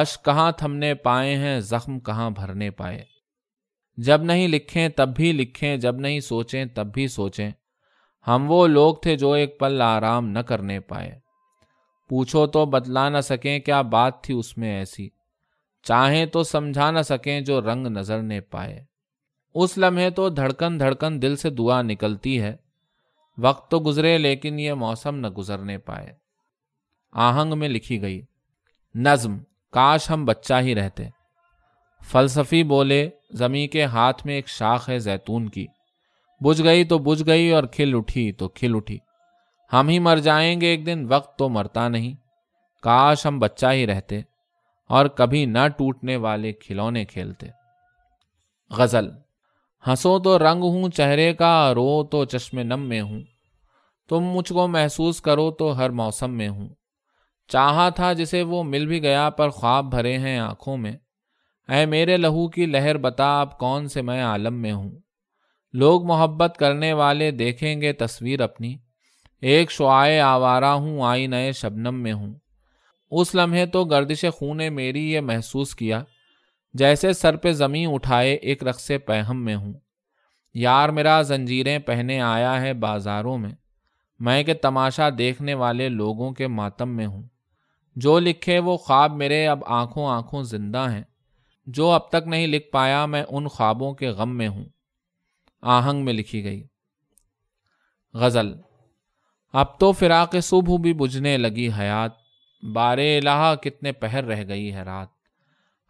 अश कहाँ थमने पाए हैं जख्म कहाँ भरने पाए जब नहीं लिखें तब भी लिखें जब नहीं सोचें तब भी सोचें हम वो लोग थे जो एक पल आराम न करने पाए पूछो तो बतला न सकें क्या बात थी उसमें ऐसी चाहें तो समझा ना सकें जो रंग नजर ने पाए उस लम्हे तो धड़कन धड़कन दिल से दुआ निकलती है वक्त तो गुजरे लेकिन ये मौसम न गुजरने पाए आहंग में लिखी गई नज्म काश हम बच्चा ही रहते फलसफी बोले जमी के हाथ में एक शाख है जैतून की बुझ गई तो बुझ गई और खिल उठी तो खिल उठी हम ही मर जाएंगे एक दिन वक्त तो मरता नहीं काश हम बच्चा ही रहते और कभी ना टूटने वाले खिलौने खेलते गजल हंसो तो रंग हूं चेहरे का रो तो चश्मे नम में हूं तुम मुझको महसूस करो तो हर मौसम में हूं चाह था जिसे वो मिल भी गया पर ख्वाब भरे हैं आंखों में ऐ मेरे लहू की लहर बता अब कौन से मैं आलम में हूँ लोग मोहब्बत करने वाले देखेंगे तस्वीर अपनी एक शुआ आवारा हूँ आई नए शबनम में हूँ उस लम्हे तो गर्दिश खून ने मेरी ये महसूस किया जैसे सर पे ज़मीं उठाए एक रक्स पहम में हूँ यार मेरा जंजीरें पहने आया है बाज़ारों में मैं के तमाशा देखने वाले लोगों के मातम में हूँ जो लिखे वो ख्वाब मेरे अब आंखों आंखों जिंदा हैं जो अब तक नहीं लिख पाया मैं उन ख्वाबों के गम में हूँ आहंग में लिखी गई गज़ल अब तो फिराक सुबह भी बुझने लगी हयात बारे इलाहा कितने पहर रह गई है रात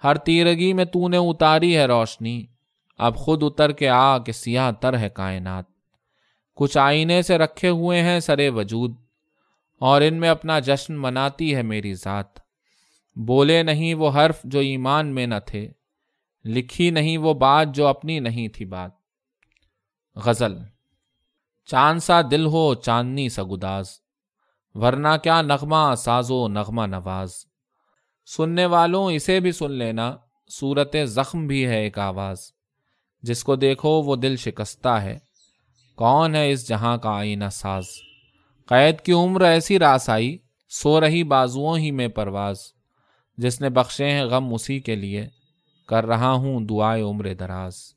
हर तीरगी में तूने उतारी है रोशनी अब खुद उतर के आ कि सिया तर है कायनात कुछ आईने से रखे हुए हैं सरे वजूद और इनमें अपना जश्न मनाती है मेरी ज़ात बोले नहीं वो हर्फ जो ईमान में न थे लिखी नहीं वो बात जो अपनी नहीं थी बात गज़ल चांद सा दिल हो चांदनी सा गुदाज़ वरना क्या नगमा साजो नगमा नवाज सुनने वालों इसे भी सुन लेना सूरत ज़ख्म भी है एक आवाज़ जिसको देखो वो दिल शिकस्ता है कौन है इस जहाँ का आईना साज क़ैद की उम्र ऐसी रास आई सो रही बाजुओं ही में परवाज़ जिसने बख्शे हैं गम उसी के लिए कर रहा हूँ दुआए उम्र दराज़